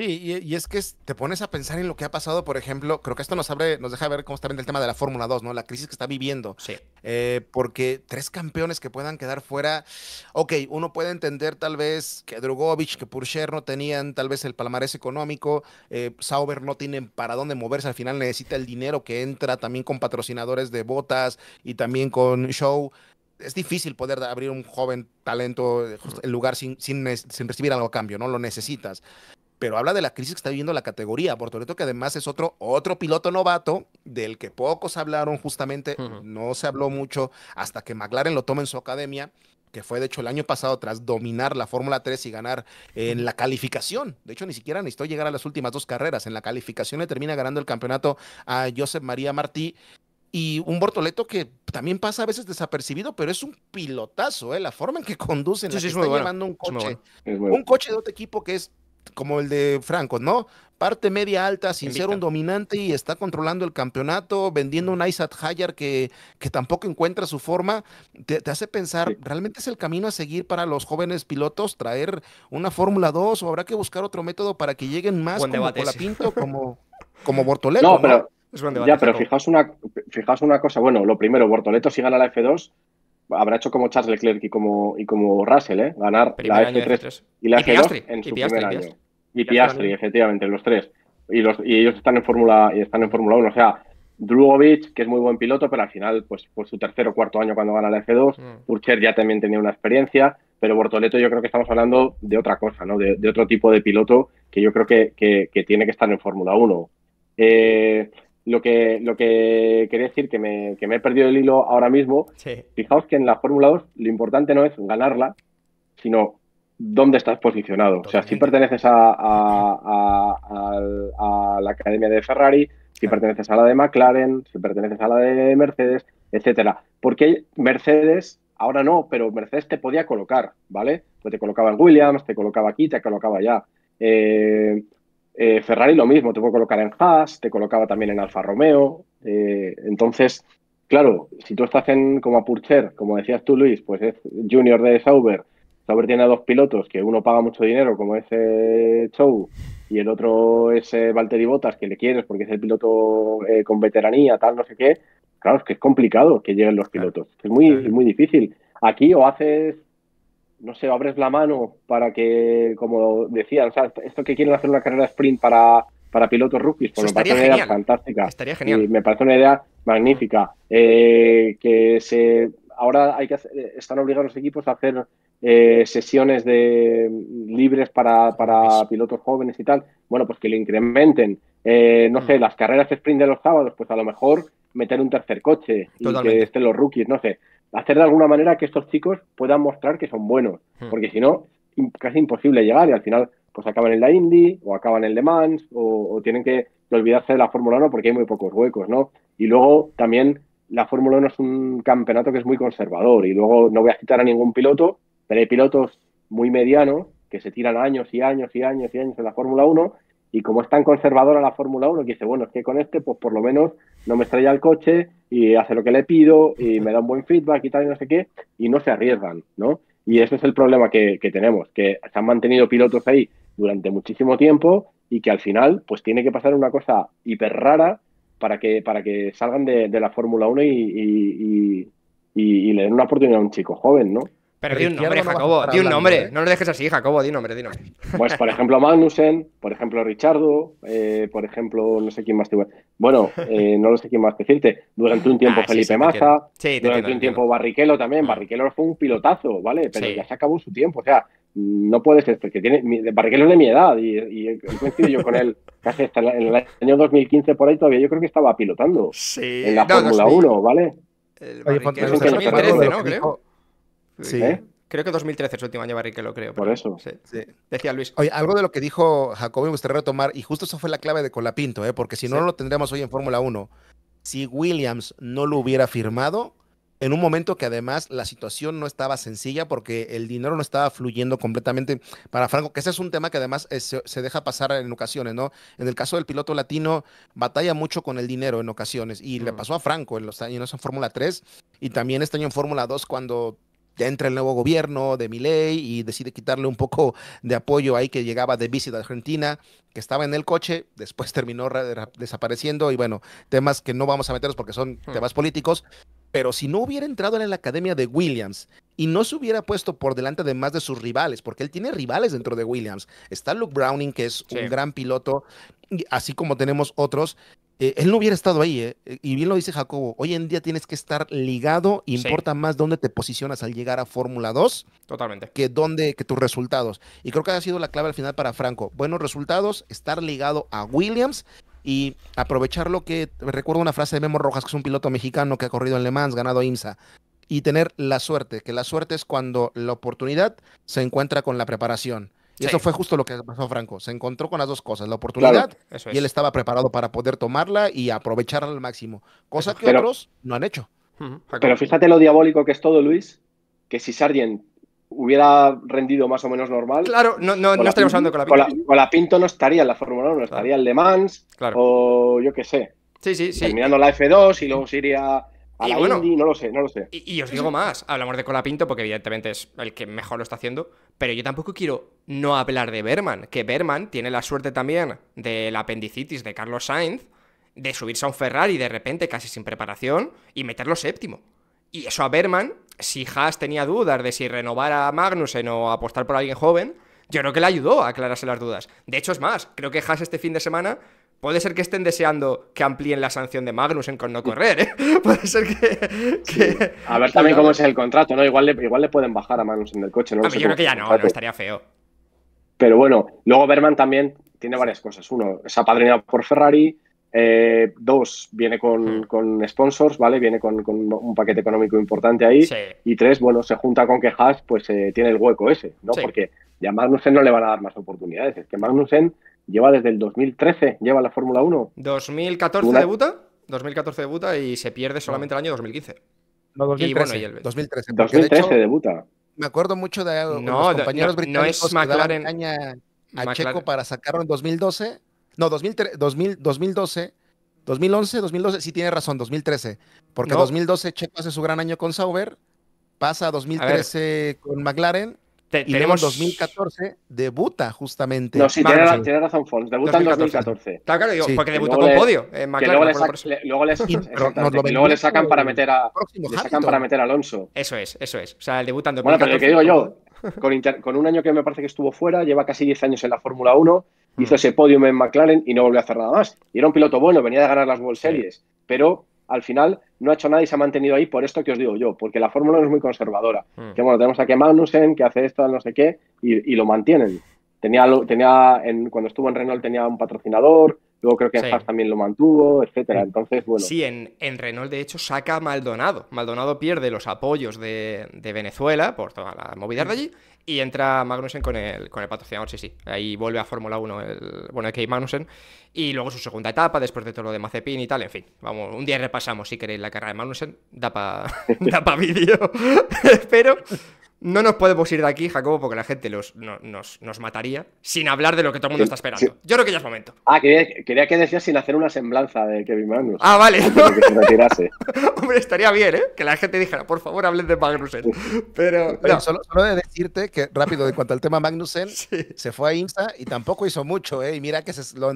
Sí, y, es que te pones a pensar en lo que ha pasado, por ejemplo, creo que esto nos abre, nos deja ver cómo está viendo el tema de la Fórmula 2, ¿no? La crisis que está viviendo. Sí. Eh, porque tres campeones que puedan quedar fuera, ok, uno puede entender tal vez que Drogovic, que Purcher no tenían tal vez el palmarés económico, eh, Sauber no tienen para dónde moverse, al final necesita el dinero que entra también con patrocinadores de botas y también con show es difícil poder abrir un joven talento eh, en lugar sin, recibir algo a cambio, ¿no? Lo necesitas pero habla de la crisis que está viviendo la categoría. Bortoleto, que además es otro, otro piloto novato, del que pocos hablaron justamente, no se habló mucho, hasta que McLaren lo toma en su academia, que fue de hecho el año pasado tras dominar la Fórmula 3 y ganar en la calificación. De hecho, ni siquiera necesitó llegar a las últimas dos carreras. En la calificación le termina ganando el campeonato a Josep María Martí. Y un Bortoleto que también pasa a veces desapercibido, pero es un pilotazo, ¿eh? la forma en que conduce, está llevando un coche. Un coche de otro equipo que es como el de Franco, ¿no? Parte media alta, sin ser un dominante y está controlando el campeonato, vendiendo un Isaac Hayar que, que tampoco encuentra su forma, te, hace pensar, ¿realmente es el camino a seguir para los jóvenes pilotos traer una Fórmula 2 o habrá que buscar otro método para que lleguen más como como, como Bortoleto? No, pero, ¿no? ya, pero fijaos una, fijaos una cosa, bueno, lo primero, Bortoleto si gana la F2 habrá hecho como Charles Leclerc y como, y como Russell, ¿eh? ganar la F3, y la F2 en su primer año. Y Piastri, efectivamente, los tres. Y, los, y ellos están en Fórmula y están en Fórmula 1. O sea, Drugovic, que es muy buen piloto, pero al final, pues por su tercer o cuarto año cuando gana la F2, mm. ya también tenía una experiencia, pero Bortoleto yo creo que estamos hablando de otra cosa, ¿no? De, otro tipo de piloto que yo creo que, que tiene que estar en Fórmula 1. Eh, lo que, lo que quería decir, que me, he perdido el hilo ahora mismo. Fijaos que en la Fórmula 2 lo importante no es ganarla, sino dónde estás posicionado. O sea, si perteneces a, la academia de Ferrari, si perteneces a la de McLaren, si perteneces a la de Mercedes, etcétera. Porque Mercedes, ahora no, pero Mercedes te podía colocar, ¿vale? Pues te colocaba en Williams, te colocaba aquí, te colocaba allá. Eh, eh, Ferrari lo mismo, te puedo colocar en Haas, te colocaba también en Alfa Romeo. Eh, entonces, claro, si tú estás en como a Purcher, como decías tú Luis, pues es junior de Sauber. Sauber tiene a dos pilotos que uno paga mucho dinero, como es eh, Chow, y el otro es Valtteri Bottas, que le quieres porque es el piloto con veteranía, tal, no sé qué. Claro, es que es complicado que lleguen los pilotos. Es muy, muy difícil. Aquí o haces no sé, abres la mano para que, como decían, esto que quieren hacer una carrera sprint para, para pilotos rookies, pues me parece una idea fantástica. Estaría genial. me parece una idea magnífica. Eh, que se ahora hay que eh, están obligados los equipos a hacer eh, sesiones de libres para, para, pilotos jóvenes y tal. Bueno, pues que lo incrementen. no mm. sé, las carreras sprint de los sábados, pues a lo mejor meter un tercer coche y que estén los rookies, no sé. Hacer de alguna manera que estos chicos puedan mostrar que son buenos, hmm. porque si no, casi imposible llegar y al final pues acaban en la Indy o acaban en Le Mans o, tienen que olvidarse de la Fórmula 1 porque hay muy pocos huecos, ¿no? Y luego también la Fórmula 1 es un campeonato que es muy conservador y luego no voy a citar a ningún piloto, pero hay pilotos muy medianos que se tiran años y años y años y años en la Fórmula 1 y como es tan conservadora la Fórmula 1, que dice, bueno, es que con este, pues por lo menos no me estrella el coche y hace lo que le pido y me da un buen feedback y tal y no sé qué, y no se arriesgan, ¿no? Y ese es el problema que, tenemos, que se han mantenido pilotos ahí durante muchísimo tiempo y que al final, pues tiene que pasar una cosa hiper rara para que, para que salgan de, la Fórmula 1 y le den una oportunidad a un chico joven, ¿no? Pero, di un nombre, Jacobo, di un nombre. No lo dejes así, Jacobo, di un nombre, di nombre. Pues, por ejemplo, Magnussen, por ejemplo, Richardo, eh, por ejemplo, no sé quién más te... Bueno, eh, no lo sé quién más decirte. Durante un tiempo ah, Felipe Massa, Maza, durante un tiempo Barrichello también. Ah. Barrichello fue un pilotazo, ¿vale? Pero ya se acabó su tiempo, o sea, no puede ser, porque tiene, Barrichello es de mi edad y, y coincido yo con él casi hasta en el año 2015 por ahí todavía, yo creo que estaba pilotando en la Fórmula 1, ¿vale? El 2013, pues, ¿no? Creo. ¿Eh? Creo que 2013 es el último año lo creo. Por eso. Decía Luis. Oye, algo de lo que dijo Jacobo me gustaría retomar, y justo eso fue la clave de Colapinto, ¿eh? porque si no, no lo tendríamos hoy en Fórmula 1. Si Williams no lo hubiera firmado, en un momento que además la situación no estaba sencilla porque el dinero no estaba fluyendo completamente para Franco, que ese es un tema que además eh, se deja pasar en ocasiones, ¿no? En el caso del piloto latino, batalla mucho con el dinero en ocasiones, y le mm. pasó a Franco en los años en Fórmula 3 y también este año en Fórmula 2 cuando entra el nuevo gobierno de Milei y decide quitarle un poco de apoyo ahí que llegaba de visita a Argentina, que estaba en el coche, después terminó desapareciendo y bueno, temas que no vamos a meternos porque son hmm. temas políticos, pero si no hubiera entrado en la academia de Williams y no se hubiera puesto por delante de más de sus rivales, porque él tiene rivales dentro de Williams, está Luke Browning, que es un gran piloto, así como tenemos otros, eh, él no hubiera estado ahí, eh, eh, y bien lo dice Jacobo, hoy en día tienes que estar ligado, importa más dónde te posicionas al llegar a Fórmula 2 Totalmente. que dónde, que tus resultados. Y creo que ha sido la clave al final para Franco. Buenos resultados, estar ligado a Williams y aprovechar lo que recuerdo una frase de Memo Rojas, que es un piloto mexicano que ha corrido en Le Mans, ganado IMSA, y tener la suerte, que la suerte es cuando la oportunidad se encuentra con la preparación. Y eso fue justo lo que pasó Franco. Se encontró con las dos cosas, la oportunidad y él estaba preparado para poder tomarla y aprovecharla al máximo, cosa que otros no han hecho. Pero fíjate lo diabólico que es todo, Luis, que si Sargent hubiera rendido más o menos normal. Claro, no, no, estaríamos hablando con la Pinto. Con la, Pinto no estaría en la Fórmula 1, no estaría en Le Mans claro. o yo qué sé. Sí, sí, sí. Terminando la F2 y luego se iría y no lo sé, no lo sé. Y, os digo más, hablamos de Colapinto porque evidentemente es el que mejor lo está haciendo, pero yo tampoco quiero no hablar de Berman, que Berman tiene la suerte también de la apendicitis de Carlos Sainz, de subirse a un Ferrari de repente casi sin preparación y meterlo séptimo. Y eso a Berman, si Haas tenía dudas de si renovar a Magnussen o apostar por alguien joven, yo creo que le ayudó a aclararse las dudas. De hecho, es más, creo que Haas este fin de semana Puede ser que estén deseando que amplíen la sanción de Magnussen con no correr, ¿eh? Puede ser que. A ver también cómo es el contrato, ¿no? Igual le, igual le pueden bajar a Magnussen del coche, ¿no? yo creo que ya no, estaría feo. Pero bueno, luego Berman también tiene varias cosas. Uno, es apadrinado por Ferrari. Eh, dos, viene hmm. con, sponsors, ¿vale? Viene con, un paquete económico importante ahí. Y tres, bueno, se junta con que Haas, pues eh, tiene el hueco ese, ¿no? Porque ya Magnussen no le van a dar más oportunidades. Es que Magnussen lleva desde el 2013, lleva la Fórmula 1. ¿2014 debuta? 2014 debuta y se pierde solamente el año 2015. No, 2013. Y bueno, 2013, de hecho, debuta. Me acuerdo mucho de los compañeros británicos no es McLaren, a Checo para sacarlo en 2012. No, 2012. 2011, 2012, sí tiene razón, 2013. Porque 2012 Checo hace su gran año con Sauber, pasa a 2013 con McLaren y tenemos... 2014 debuta justamente. No, sí, tiene, razón Fons, debuta en 2014. Claro, claro, porque debutó con un podio. En McLaren, luego, le luego, y, luego le sacan para meter a sacan para meter a Alonso. Eso es, eso es. O sea, debutando. Bueno, pero lo que digo yo, con, con, un año que me parece que estuvo fuera, lleva casi 10 años en la Fórmula 1, hizo mm. ese podium en McLaren y no volvió a hacer nada más. Y era un piloto bueno, venía de ganar las World Series, pero al final no ha hecho nada y se ha mantenido ahí por esto que os digo yo, porque la fórmula no es muy conservadora. Mm. Que bueno, tenemos aquí Magnussen que hace esto, no sé qué, y, lo mantienen. Tenía, tenía cuando estuvo en Renault tenía un patrocinador, luego creo que en Haas también lo mantuvo, etcétera. Entonces, bueno. Sí, en, Renault de hecho saca a Maldonado. Maldonado pierde los apoyos de, Venezuela por toda la movida de mm. allí y entra Magnussen con el, con el patrocinador, sí, sí. Ahí vuelve a Fórmula 1 el, bueno, el Kevin Magnussen. Y luego su segunda etapa, después de todo lo de Mazepin y tal, en fin. Vamos, un día repasamos si queréis la carrera de Magnussen. Da para pa vídeo. Pero no nos podemos ir de aquí, Jacobo, porque la gente los, nos, mataría sin hablar de lo que todo el mundo está esperando. Yo creo que ya es momento. Ah, quería, que decías sin hacer una semblanza de Kevin Magnussen Ah, vale. Hombre, estaría bien, ¿eh? Que la gente dijera, por favor, hablen de Magnussen. Pero, solo, solo, de decirte que rápido, de cuanto al tema Magnussen, se fue a Insta y tampoco hizo mucho, ¿eh? Y mira que se lo,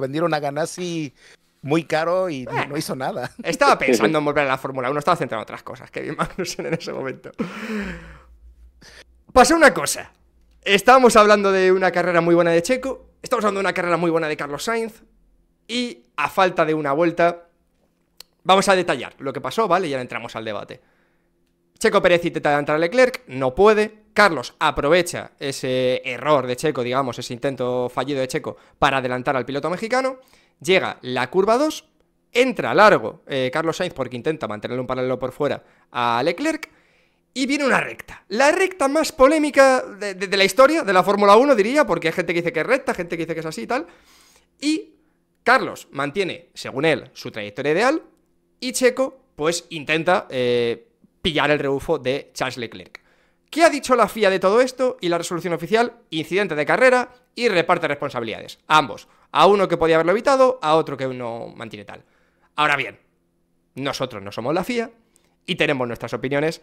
vendieron a Ganassi muy caro y no hizo nada. Estaba pensando en volver a la Fórmula 1, estaba centrado en otras cosas, que vi Magnussen en ese momento. Pasó una cosa. Estábamos hablando de una carrera muy buena de Checo, estamos hablando de una carrera muy buena de Carlos Sainz, y a falta de una vuelta, vamos a detallar lo que pasó, ¿vale? ya entramos al debate. Checo Pérez intenta adelantar a Leclerc, no puede. Carlos aprovecha ese error de Checo, digamos, ese intento fallido de Checo para adelantar al piloto mexicano. Llega la curva 2, entra largo eh, Carlos Sainz porque intenta mantenerle un paralelo por fuera a Leclerc. Y viene una recta. La recta más polémica de, la historia, de la Fórmula 1, diría, porque hay gente que dice que es recta, gente que dice que es así y tal. Y Carlos mantiene, según él, su trayectoria ideal. Y Checo, pues intenta eh, pillar el rebufo de Charles Leclerc. ¿Qué ha dicho la FIA de todo esto? Y la resolución oficial, incidente de carrera y reparte responsabilidades. ambos. A uno que podía haberlo evitado, a otro que no mantiene tal. Ahora bien, nosotros no somos la FIA y tenemos nuestras opiniones.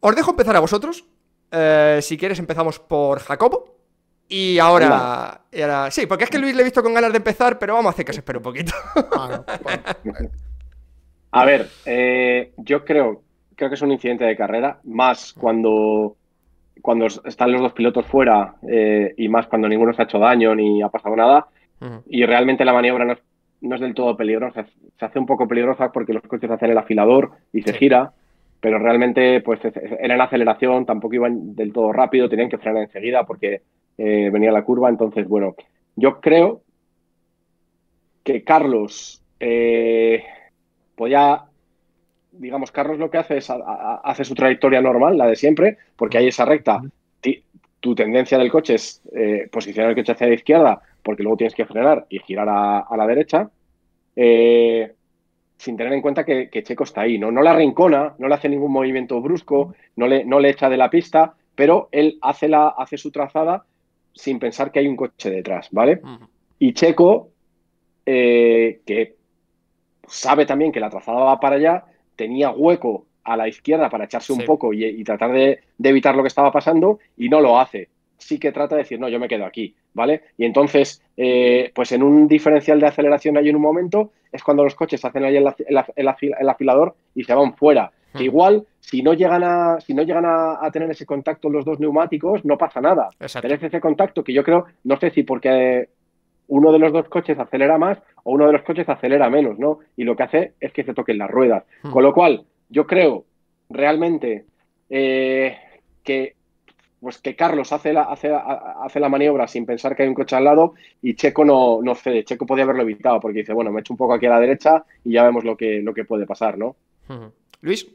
Os dejo empezar a vosotros. Eh, si quieres empezamos por Jacobo. Y ahora, Sí, porque es que Luis le he visto con ganas de empezar, pero vamos a hacer que se espere un poquito. Ah, pues, a ver, eh, yo creo creo que es un incidente de carrera, más cuando, cuando están los dos pilotos fuera eh, y más cuando ninguno se ha hecho daño ni ha pasado nada. Y realmente la maniobra no es, del todo peligrosa, se hace un poco peligrosa porque los coches hacen el afilador y se gira, pero realmente pues era en aceleración, tampoco iban del todo rápido, tenían que frenar enseguida porque eh, venía la curva, entonces bueno, yo creo que Carlos eh, podía digamos, Carlos lo que hace es hace su trayectoria normal, la de siempre, porque hay esa recta. tu tendencia del coche es eh, posicionar el coche hacia la izquierda, porque luego tienes que frenar y girar a, la derecha. Eh, sin tener en cuenta que, Checo está ahí, ¿no? la rincona, no le hace ningún movimiento brusco, no le, no le echa de la pista, pero él hace, la, hace su trazada sin pensar que hay un coche detrás, ¿vale? Y Checo, eh, que sabe también que la trazada va para allá, tenía hueco a la izquierda para echarse un poco y, tratar de, evitar lo que estaba pasando y no lo hace. Sí que trata de decir, no, yo me quedo aquí, ¿vale? Y entonces, eh, pues en un diferencial de aceleración hay en un momento, es cuando los coches hacen ahí el, afilador y se van fuera. Hmm. igual, si no llegan, a, si no llegan a, tener ese contacto los dos neumáticos, no pasa nada. Exacto. ese contacto que yo creo, no sé si porque uno de los dos coches acelera más o uno de los coches acelera menos, ¿no? Y lo que hace es que se toquen las ruedas. Hmm. Con lo cual, yo creo realmente eh, que pues que Carlos hace la, hace, la maniobra sin pensar que hay un coche al lado y Checo no, no cede. Checo podía haberlo evitado porque dice, bueno, me echo un poco aquí a la derecha y ya vemos lo que, lo que puede pasar, ¿no? Hmm. Luis.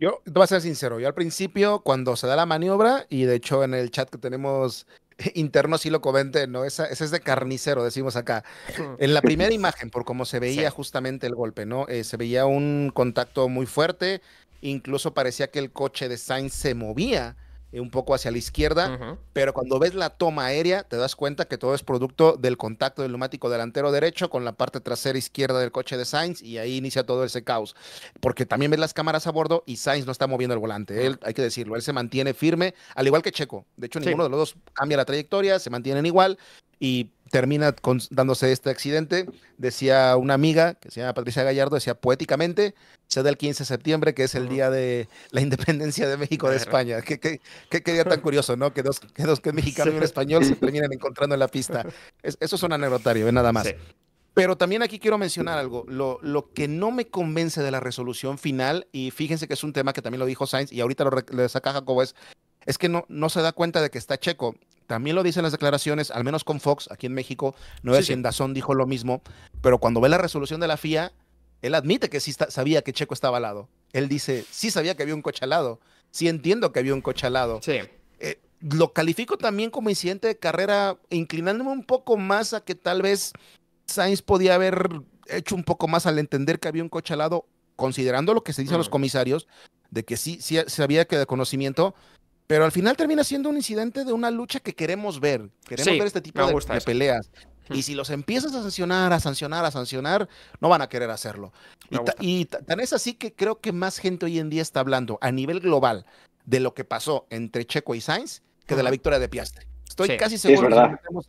Yo te voy a ser sincero, yo al principio cuando se da la maniobra, y de hecho en el chat que tenemos interno sí lo comente, ¿no? Esa, ese es de carnicero, decimos acá. Mm. En la primera imagen, por cómo se veía justamente el golpe, ¿no? Eh, se veía un contacto muy fuerte, incluso parecía que el coche de Sainz se movía eh, un poco hacia la izquierda, pero cuando ves la toma aérea te das cuenta que todo es producto del contacto del neumático delantero derecho con la parte trasera izquierda del coche de Sainz y ahí inicia todo ese caos, porque también ves las cámaras a bordo y Sainz no está moviendo el volante, él, hay que decirlo, él se mantiene firme, al igual que Checo, de hecho ninguno de los dos cambia la trayectoria, se mantienen igual y termina dándose este accidente. Decía una amiga, que se llama Patricia Gallardo, decía poéticamente, se da el 15 de septiembre, que es el día de la independencia de México de España. Qué, qué, qué, día tan curioso, ¿no? Que dos, que dos que y un español se terminan encontrando en la pista. eso es un anecdotario, ¿eh? nada más. Pero también aquí quiero mencionar algo, lo, lo, que no me convence de la resolución final, y fíjense que es un tema que también lo dijo Sainz, y ahorita lo, saca Jacobo, es, es que no, no se da cuenta de que está Checo también lo dicen las declaraciones, al menos con Fox, aquí en México, no es dijo lo mismo, pero cuando ve la resolución de la FIA, él admite que sí sabía que Checo estaba al lado. Él dice, sí sabía que había un coche al lado, sí entiendo que había un coche al lado. Sí. Eh, lo califico también como incidente de carrera, inclinándome un poco más a que tal vez Sainz podía haber hecho un poco más al entender que había un coche al lado, considerando lo que se dice a los mm. comisarios, de que sí, sí sabía que de conocimiento, pero al final termina siendo un incidente de una lucha que queremos ver. Queremos ver este tipo de, peleas. Y si los empiezas a sancionar, a sancionar, a sancionar, no van a querer hacerlo. y, tan es así que creo que más gente hoy en día está hablando a nivel global de lo que pasó entre Checo y Sainz que de la victoria de Piastre. Estoy casi seguro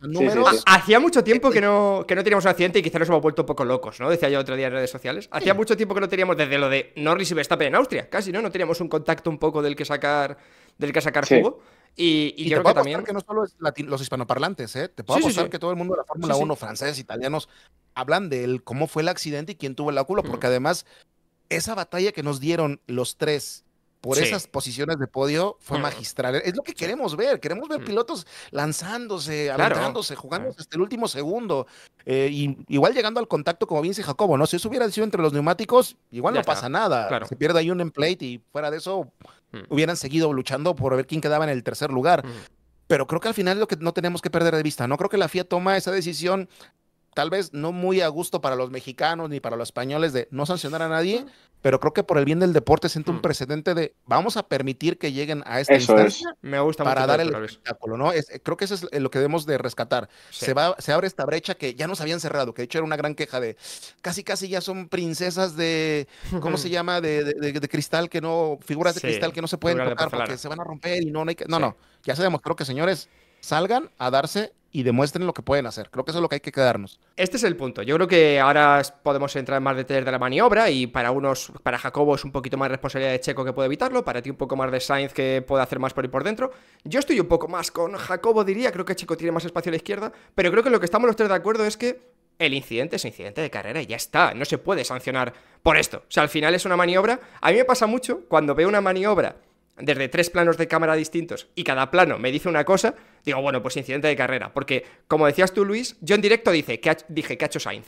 números. Hacía mucho tiempo este que no, que no teníamos un accidente y quizá nos hemos vuelto un poco locos, ¿no? Decía yo otro día en redes sociales. Hacía mucho tiempo que no teníamos, desde lo de Norris y Verstappen en Austria, casi, ¿no? No teníamos un contacto un poco del que sacar del que sacar Y, y, te puedo que también. que no solo es los hispanoparlantes, ¿eh? Te puedo apostar que todo el mundo de la Fórmula 1, franceses, italianos, hablan de él, cómo fue el accidente y quién tuvo el culpa, porque además, esa batalla que nos dieron los tres por esas posiciones de podio fue magistral. Es lo que queremos ver. Queremos ver pilotos lanzándose, aventándose, jugándose jugando hasta el último segundo. Eh, igual llegando al contacto, como bien dice Jacobo, ¿no? Si eso hubiera sido entre los neumáticos, igual no pasa nada. Se pierde ahí un emplate y fuera de eso, Mm. Hubieran seguido luchando por ver quién quedaba en el tercer lugar. Mm. Pero creo que al final es lo que no tenemos que perder de vista, ¿no? Creo que la FIA toma esa decisión tal vez no muy a gusto para los mexicanos ni para los españoles de no sancionar a nadie, pero creo que por el bien del deporte siento un precedente de vamos a permitir que lleguen a esta instancia Me gusta para dar el espectáculo, ¿no? creo que eso es lo que debemos de rescatar. Se, va, se abre esta brecha que ya nos habían cerrado, que de hecho era una gran queja de casi casi ya son princesas de, ¿cómo se llama? De, de, cristal que no, figuras de cristal que no se pueden tocar porque se van a romper y no, no hay que... No, no, ya se demostró que señores, salgan a darse y demuestren lo que pueden hacer. Creo que eso es lo que hay que quedarnos. Este es el punto. Yo creo que ahora podemos entrar en más detalles de la maniobra y para unos, para Jacobo es un poquito más responsabilidad de Checo que puede evitarlo, para ti un poco más de Sainz que puede hacer más por ir por dentro. Yo estoy un poco más con Jacobo, diría, creo que Checo tiene más espacio a la izquierda, pero creo que lo que estamos los tres de acuerdo es que el incidente es incidente de carrera y ya está, no se puede sancionar por esto. O sea, al final es una maniobra. A mí me pasa mucho cuando veo una maniobra desde tres planos de cámara distintos y cada plano me dice una cosa, digo, bueno, pues incidente de carrera. Porque, como decías tú, Luis, yo en directo dice, que dije, ¿qué ha hecho Sainz?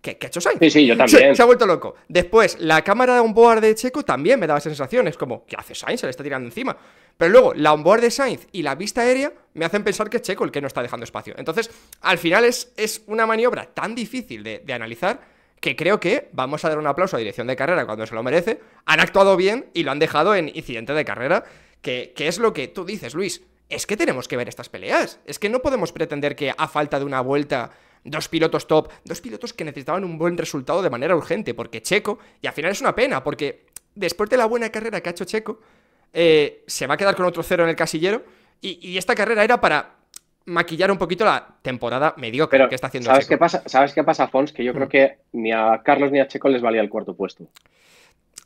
¿Qué, ha hecho Sainz? Sí, sí, yo también. Se, ha vuelto loco. Después, la cámara de onboard de Checo también me daba sensaciones, como, ¿qué hace Sainz? Se le está tirando encima. Pero luego, la onboard de Sainz y la vista aérea me hacen pensar que es Checo el que no está dejando espacio. Entonces, al final es, es una maniobra tan difícil de analizar que creo que vamos a dar un aplauso a dirección de carrera cuando se lo merece, han actuado bien y lo han dejado en incidente de carrera, que, que es lo que tú dices, Luis. Es que tenemos que ver estas peleas. Es que no podemos pretender que a falta de una vuelta dos pilotos top, dos pilotos que necesitaban un buen resultado de manera urgente, porque Checo, y al final es una pena, porque después de la buena carrera que ha hecho Checo, eh, se va a quedar con otro cero en el casillero, y, y, esta carrera era para maquillar un poquito la temporada mediocre creo que está haciendo ¿sabes Qué pasa, ¿Sabes qué pasa, Fons? Que yo creo mm. que ni a Carlos ni a Checo les valía el cuarto puesto.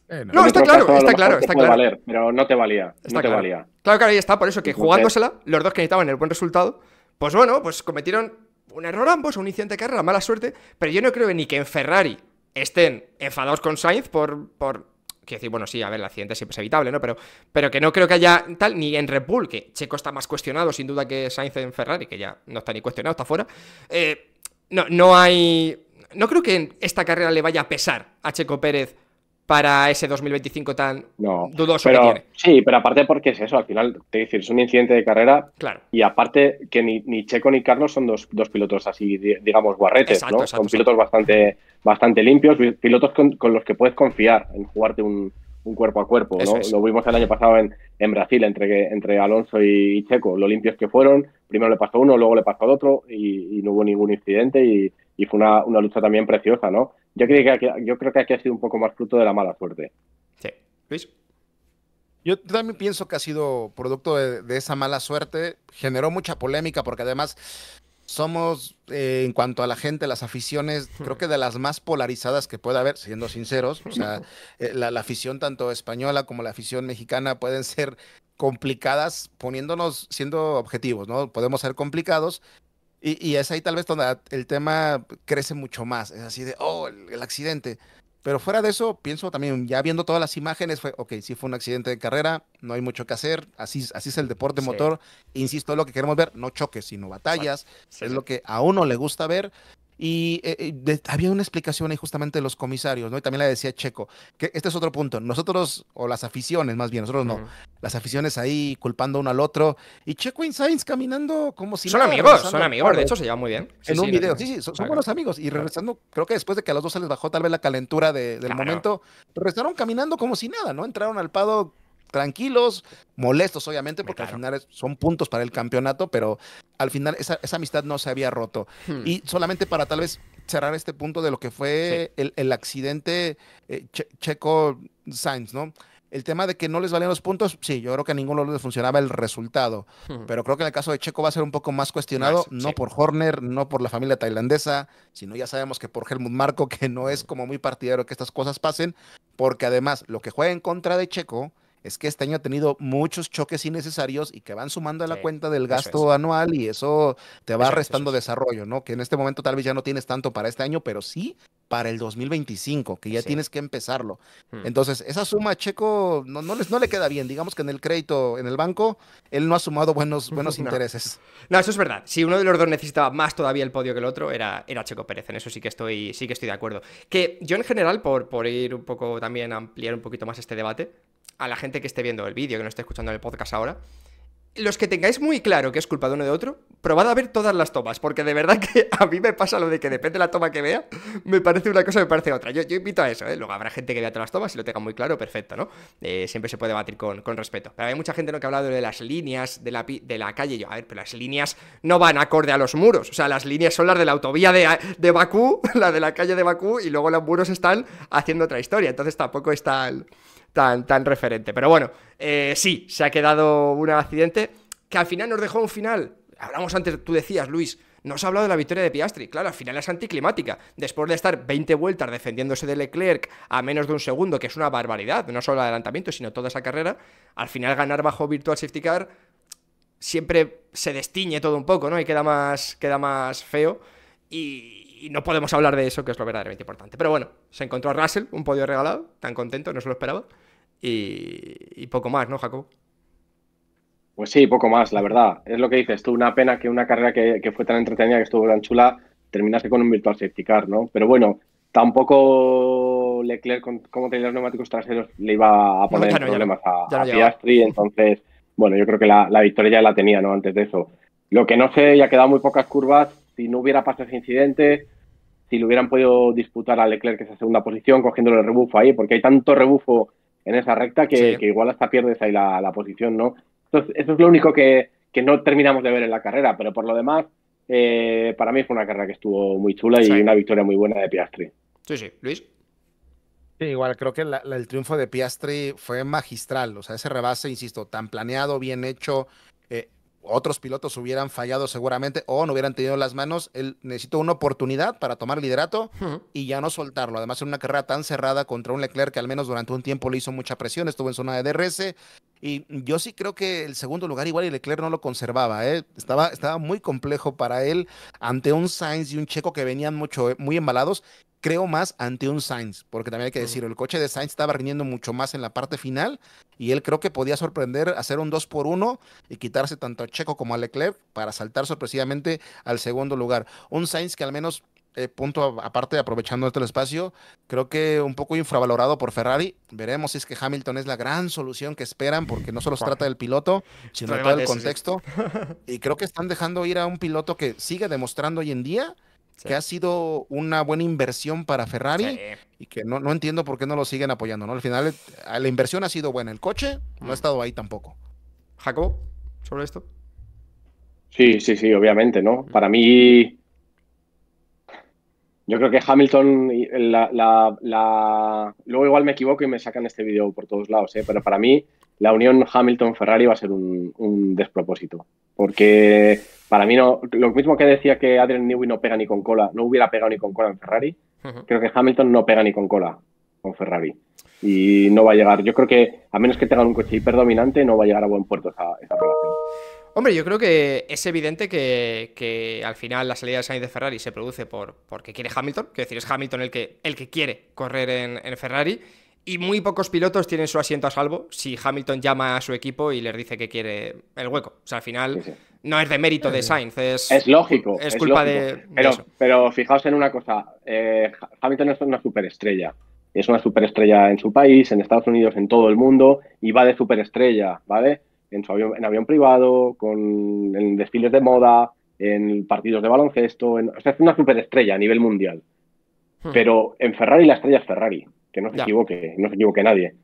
Eh, no, está claro, está claro, está claro. pero no te valía, está claro. Claro que ahí está, por eso que jugándosela, los dos que necesitaban el buen resultado, pues bueno, pues cometieron un error ambos, un incidente de carrera, mala suerte, pero yo no creo ni que en Ferrari estén enfadados con Sainz por, por Quiero decir, bueno, sí, a ver, el accidente siempre es evitable, ¿no? Pero, pero que no creo que haya tal, ni en Red Bull, que Checo está más cuestionado sin duda que Sainz en Ferrari, que ya no está ni cuestionado, está fuera. Eh, no, no hay. No creo que en esta carrera le vaya a pesar a Checo Pérez para ese 2025 tan dudoso pero, Sí, pero aparte porque es eso, al final, te decir, es un incidente de carrera. Claro. Y aparte que ni, Checo ni Carlos son dos, dos pilotos así, digamos, guarretes, ¿no? son pilotos bastante, bastante limpios, pilotos con, los que puedes confiar en jugarte un, un cuerpo a cuerpo, ¿no? Lo vimos el año pasado en, Brasil, entre, entre Alonso y Checo, lo limpios que fueron, primero le pasó uno, luego le pasó al otro y, y no hubo ningún incidente y y fue una, una lucha también preciosa, ¿no? Yo creo, que, yo creo que aquí ha sido un poco más fruto de la mala suerte. Sí. Luis. Yo también pienso que ha sido producto de, esa mala suerte. Generó mucha polémica porque además somos, eh, en cuanto a la gente, las aficiones, creo que de las más polarizadas que puede haber, siendo sinceros. O sea, eh, la, la, afición tanto española como la afición mexicana pueden ser complicadas poniéndonos, siendo objetivos, ¿no? Podemos ser complicados y, es ahí tal vez donde el tema crece mucho más. Es así de, oh, el, accidente. Pero fuera de eso, pienso también, ya viendo todas las imágenes, fue, ok, sí fue un accidente de carrera, no hay mucho que hacer, así, así es el deporte motor. Insisto, lo que queremos ver, no choques, sino batallas, es lo que a uno le gusta ver. Y eh, eh, había una explicación ahí justamente de los comisarios, ¿no? Y también la decía Checo, que este es otro punto. Nosotros, o las aficiones más bien, nosotros no. Las aficiones ahí culpando uno al otro. Y Checo y caminando como si... Son amigos, son amigos, de hecho se llevan muy bien. en un video, sí, sí, son, buenos amigos. Y regresando, creo que después de que a los dos se les bajó tal vez la calentura del momento, regresaron caminando como si nada, ¿no? Entraron al pado tranquilos, molestos obviamente, porque al final son puntos para el campeonato, pero al final esa, amistad no se había roto. Hmm. Y solamente para tal vez cerrar este punto de lo que fue el, accidente eh, Checo Sainz, ¿no? El tema de que no les valían los puntos, sí, yo creo que a ninguno les funcionaba el resultado. Hmm. Pero creo que en el caso de Checo va a ser un poco más cuestionado, no, por Horner, no por la familia tailandesa, sino ya sabemos que por Helmut Marco, que no es hmm. como muy partidario que estas cosas pasen, porque además lo que juega en contra de Checo es que este año ha tenido muchos choques innecesarios y que van sumando a la cuenta del gasto anual y eso te va restando desarrollo, ¿no? Que en este momento tal vez ya no tienes tanto para este año, pero sí para el 2025, que ya tienes que empezarlo. Hmm. Entonces, esa suma a Checo no, no, les, no le queda bien. Digamos que en el crédito, en el banco, él no ha sumado buenos, buenos intereses. No, eso es verdad. Si uno de los dos necesitaba más todavía el podio que el otro, era, era Checo Pérez. En eso sí que estoy, sí que estoy de acuerdo. Que yo en general, por, por ir un poco también a ampliar un poquito más este debate, a la gente que esté viendo el vídeo, que no esté escuchando el podcast ahora, los que tengáis muy claro que es culpa de uno de otro, probad a ver todas las tomas, porque de verdad que a mí me pasa lo de que depende de la toma que vea, me parece una cosa, me parece otra. Yo, yo invito a eso, ¿eh? Luego habrá gente que vea todas las tomas y lo tenga muy claro, perfecto, ¿no? Eh, siempre se puede debatir con, respeto. Pero hay mucha gente ¿no? que ha hablado de las líneas de la, de la calle. Yo, a ver, pero las líneas no van acorde a los muros. O sea, las líneas son las de la autovía de, Bakú, la de la calle de Bakú, y luego los muros están haciendo otra historia. Entonces tampoco está el tan, tan referente. Pero bueno, eh, sí, se ha quedado un accidente que al final nos dejó un final. Hablamos antes, tú decías, Luis, no has ha hablado de la victoria de Piastri. Claro, al final es anticlimática. Después de estar 20 vueltas defendiéndose de Leclerc a menos de un segundo, que es una barbaridad, no solo el adelantamiento, sino toda esa carrera, al final ganar bajo Virtual Safety Car siempre se destiñe todo un poco, ¿no? Y queda más, queda más feo. Y, y no podemos hablar de eso, que es lo verdaderamente importante. Pero bueno, se encontró a Russell, un podio regalado, tan contento, no se lo esperaba. Y, poco más, ¿no, Jacob? Pues sí, poco más, la verdad. Es lo que dices tú, una pena que una carrera que, fue tan entretenida, que estuvo tan chula, terminase con un virtual safety car, ¿no? Pero bueno, tampoco Leclerc, con, como tenía los neumáticos traseros, le iba a poner problemas a, Piastri, entonces, bueno, yo creo que la, victoria ya la tenía, ¿no? Antes de eso. Lo que no sé, ya quedado muy pocas curvas, si no hubiera pasado ese incidente, si le hubieran podido disputar a Leclerc esa segunda posición, cogiéndole el rebufo ahí, porque hay tanto rebufo en esa recta que, igual hasta pierdes ahí la, posición, ¿no? Entonces, eso es lo único que, no terminamos de ver en la carrera, pero por lo demás, eh, para mí fue una carrera que estuvo muy chula y una victoria muy buena de Piastri. Sí, sí, Luis. Sí, igual creo que el triunfo de Piastri fue magistral, o sea, ese rebase, insisto, tan planeado, bien hecho, eh, otros pilotos hubieran fallado seguramente o no hubieran tenido las manos. Él necesitó una oportunidad para tomar liderato y ya no soltarlo. Además, en una carrera tan cerrada contra un Leclerc que al menos durante un tiempo le hizo mucha presión, estuvo en zona de DRS. Y yo sí creo que el segundo lugar igual y Leclerc no lo conservaba. ¿eh? Estaba, estaba muy complejo para él ante un Sainz y un Checo que venían mucho, eh, muy embalados creo más ante un Sainz, porque también hay que decir, el coche de Sainz estaba rindiendo mucho más en la parte final y él creo que podía sorprender, hacer un 2 por 1 y quitarse tanto a Checo como a Leclerc para saltar sorpresivamente al segundo lugar. Un Sainz que al menos, eh, punto aparte, aprovechando este espacio, creo que un poco infravalorado por Ferrari. Veremos si es que Hamilton es la gran solución que esperan, porque no solo se trata del piloto, sino del todo el contexto. Y creo que están dejando ir a un piloto que sigue demostrando hoy en día que ha sido una buena inversión para Ferrari y que no, entiendo por qué no lo siguen apoyando, ¿no? Al final eh, la inversión ha sido buena, el coche no ha mm. estado ahí tampoco. Jacob, sobre esto. Sí, sí, sí, obviamente, ¿no? Mm. Para mí yo creo que Hamilton, la, la, luego igual me equivoco y me sacan este vídeo por todos lados, ¿eh? pero para mí la unión Hamilton-Ferrari va a ser un, despropósito. Porque para mí no, lo mismo que decía que Adrian Newey no pega ni con cola, no hubiera pegado ni con cola en Ferrari, creo que Hamilton no pega ni con cola con Ferrari. Y no va a llegar, yo creo que a menos que tengan un coche hiperdominante, no va a llegar a buen puerto esa, esa relación. Hombre, yo creo que es evidente que, al final la salida de Sainz de Ferrari se produce por, porque quiere Hamilton, que decir, es Hamilton el que, el que quiere correr en, Ferrari, y muy pocos pilotos tienen su asiento a salvo si Hamilton llama a su equipo y les dice que quiere el hueco. O sea, al final no es de mérito de Sainz, es, lógico. Es culpa de... Pero, pero fijaos en una cosa, eh, Hamilton es una superestrella. Es una superestrella en su país, en Estados Unidos, en todo el mundo, y va de superestrella, ¿vale? en, su avión, en avión privado, con, en desfiles de moda, en partidos de baloncesto. En, o sea, es una superestrella a nivel mundial. Hmm. Pero en Ferrari la estrella es Ferrari, que no se equivoque, no se equivoque nadie.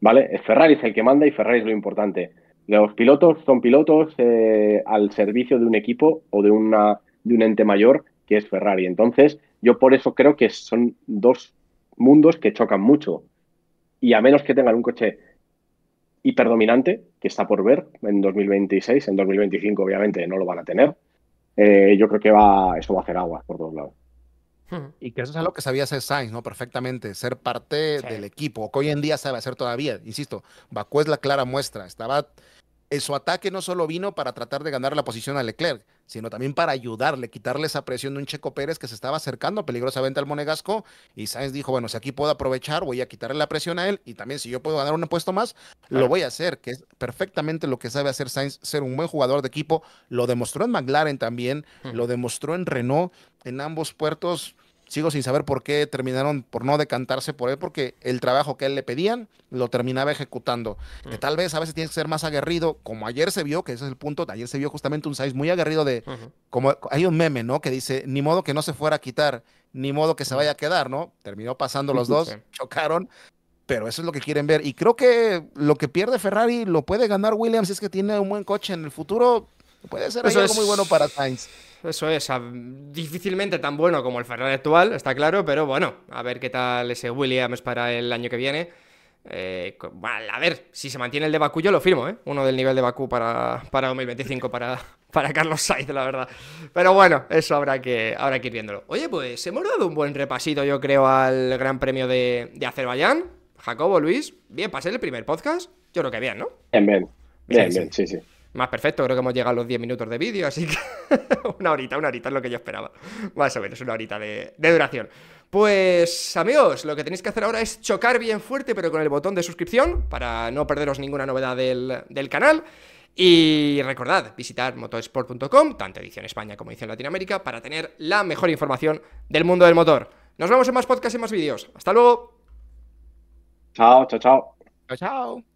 ¿Vale? Ferrari es el que manda y Ferrari es lo importante. Los pilotos son pilotos eh, al servicio de un equipo o de, una, de un ente mayor que es Ferrari. Entonces, yo por eso creo que son dos mundos que chocan mucho. Y a menos que tengan un coche predominante que está por ver en 2026, en 2025 obviamente no lo van a tener, eh, yo creo que va, eso va a hacer aguas por todos lados. Hmm. Y que eso es algo que sabía hacer Sainz, ¿no? Perfectamente, ser parte del equipo, que hoy en día sabe hacer todavía, insisto, Bakú es la clara muestra, estaba su ataque no solo vino para tratar de ganar la posición a Leclerc, sino también para ayudarle, quitarle esa presión de un Checo Pérez que se estaba acercando peligrosamente al Monegasco. Y Sainz dijo, bueno, si aquí puedo aprovechar, voy a quitarle la presión a él y también si yo puedo ganar un puesto más, lo voy a hacer, que es perfectamente lo que sabe hacer Sainz, ser un buen jugador de equipo. Lo demostró en McLaren también, lo demostró en Renault, en ambos puertos sigo sin saber por qué terminaron por no decantarse por él, porque el trabajo que él le pedían lo terminaba ejecutando. Que tal vez a veces tienes que ser más aguerrido, como ayer se vio, que ese es el punto, ayer se vio justamente un size muy aguerrido de, como hay un meme, ¿no? Que dice, ni modo que no se fuera a quitar, ni modo que se vaya a quedar, ¿no? Terminó pasando los dos, chocaron, pero eso es lo que quieren ver. Y creo que lo que pierde Ferrari lo puede ganar Williams, si es que tiene un buen coche en el futuro, puede ser algo muy bueno para Sainz eso es, difícilmente tan bueno como el Ferrari actual, está claro, pero bueno, a ver qué tal ese Williams para el año que viene. Eh, a ver, si se mantiene el de Bakú, yo lo firmo, ¿eh? Uno del nivel de Bakú para, para 2025, para, para Carlos Sainz, la verdad. Pero bueno, eso habrá que, habrá que ir viéndolo. Oye, pues hemos dado un buen repasito, yo creo, al Gran Premio de, Azerbaiyán. Jacobo, Luis, bien, pasé el primer podcast. Yo creo que bien, ¿no? Bien, bien. bien, sí, sí. Más perfecto, creo que hemos llegado a los 10 minutos de vídeo, así que una horita, una horita es lo que yo esperaba. Más o menos, una horita de, duración. Pues amigos, lo que tenéis que hacer ahora es chocar bien fuerte, pero con el botón de suscripción, para no perderos ninguna novedad del, canal. Y recordad, visitar motorsport.com, tanto edición España como edición Latinoamérica, para tener la mejor información del mundo del motor. Nos vemos en más podcasts y más vídeos. Hasta luego. chao, chao. Chao, chao.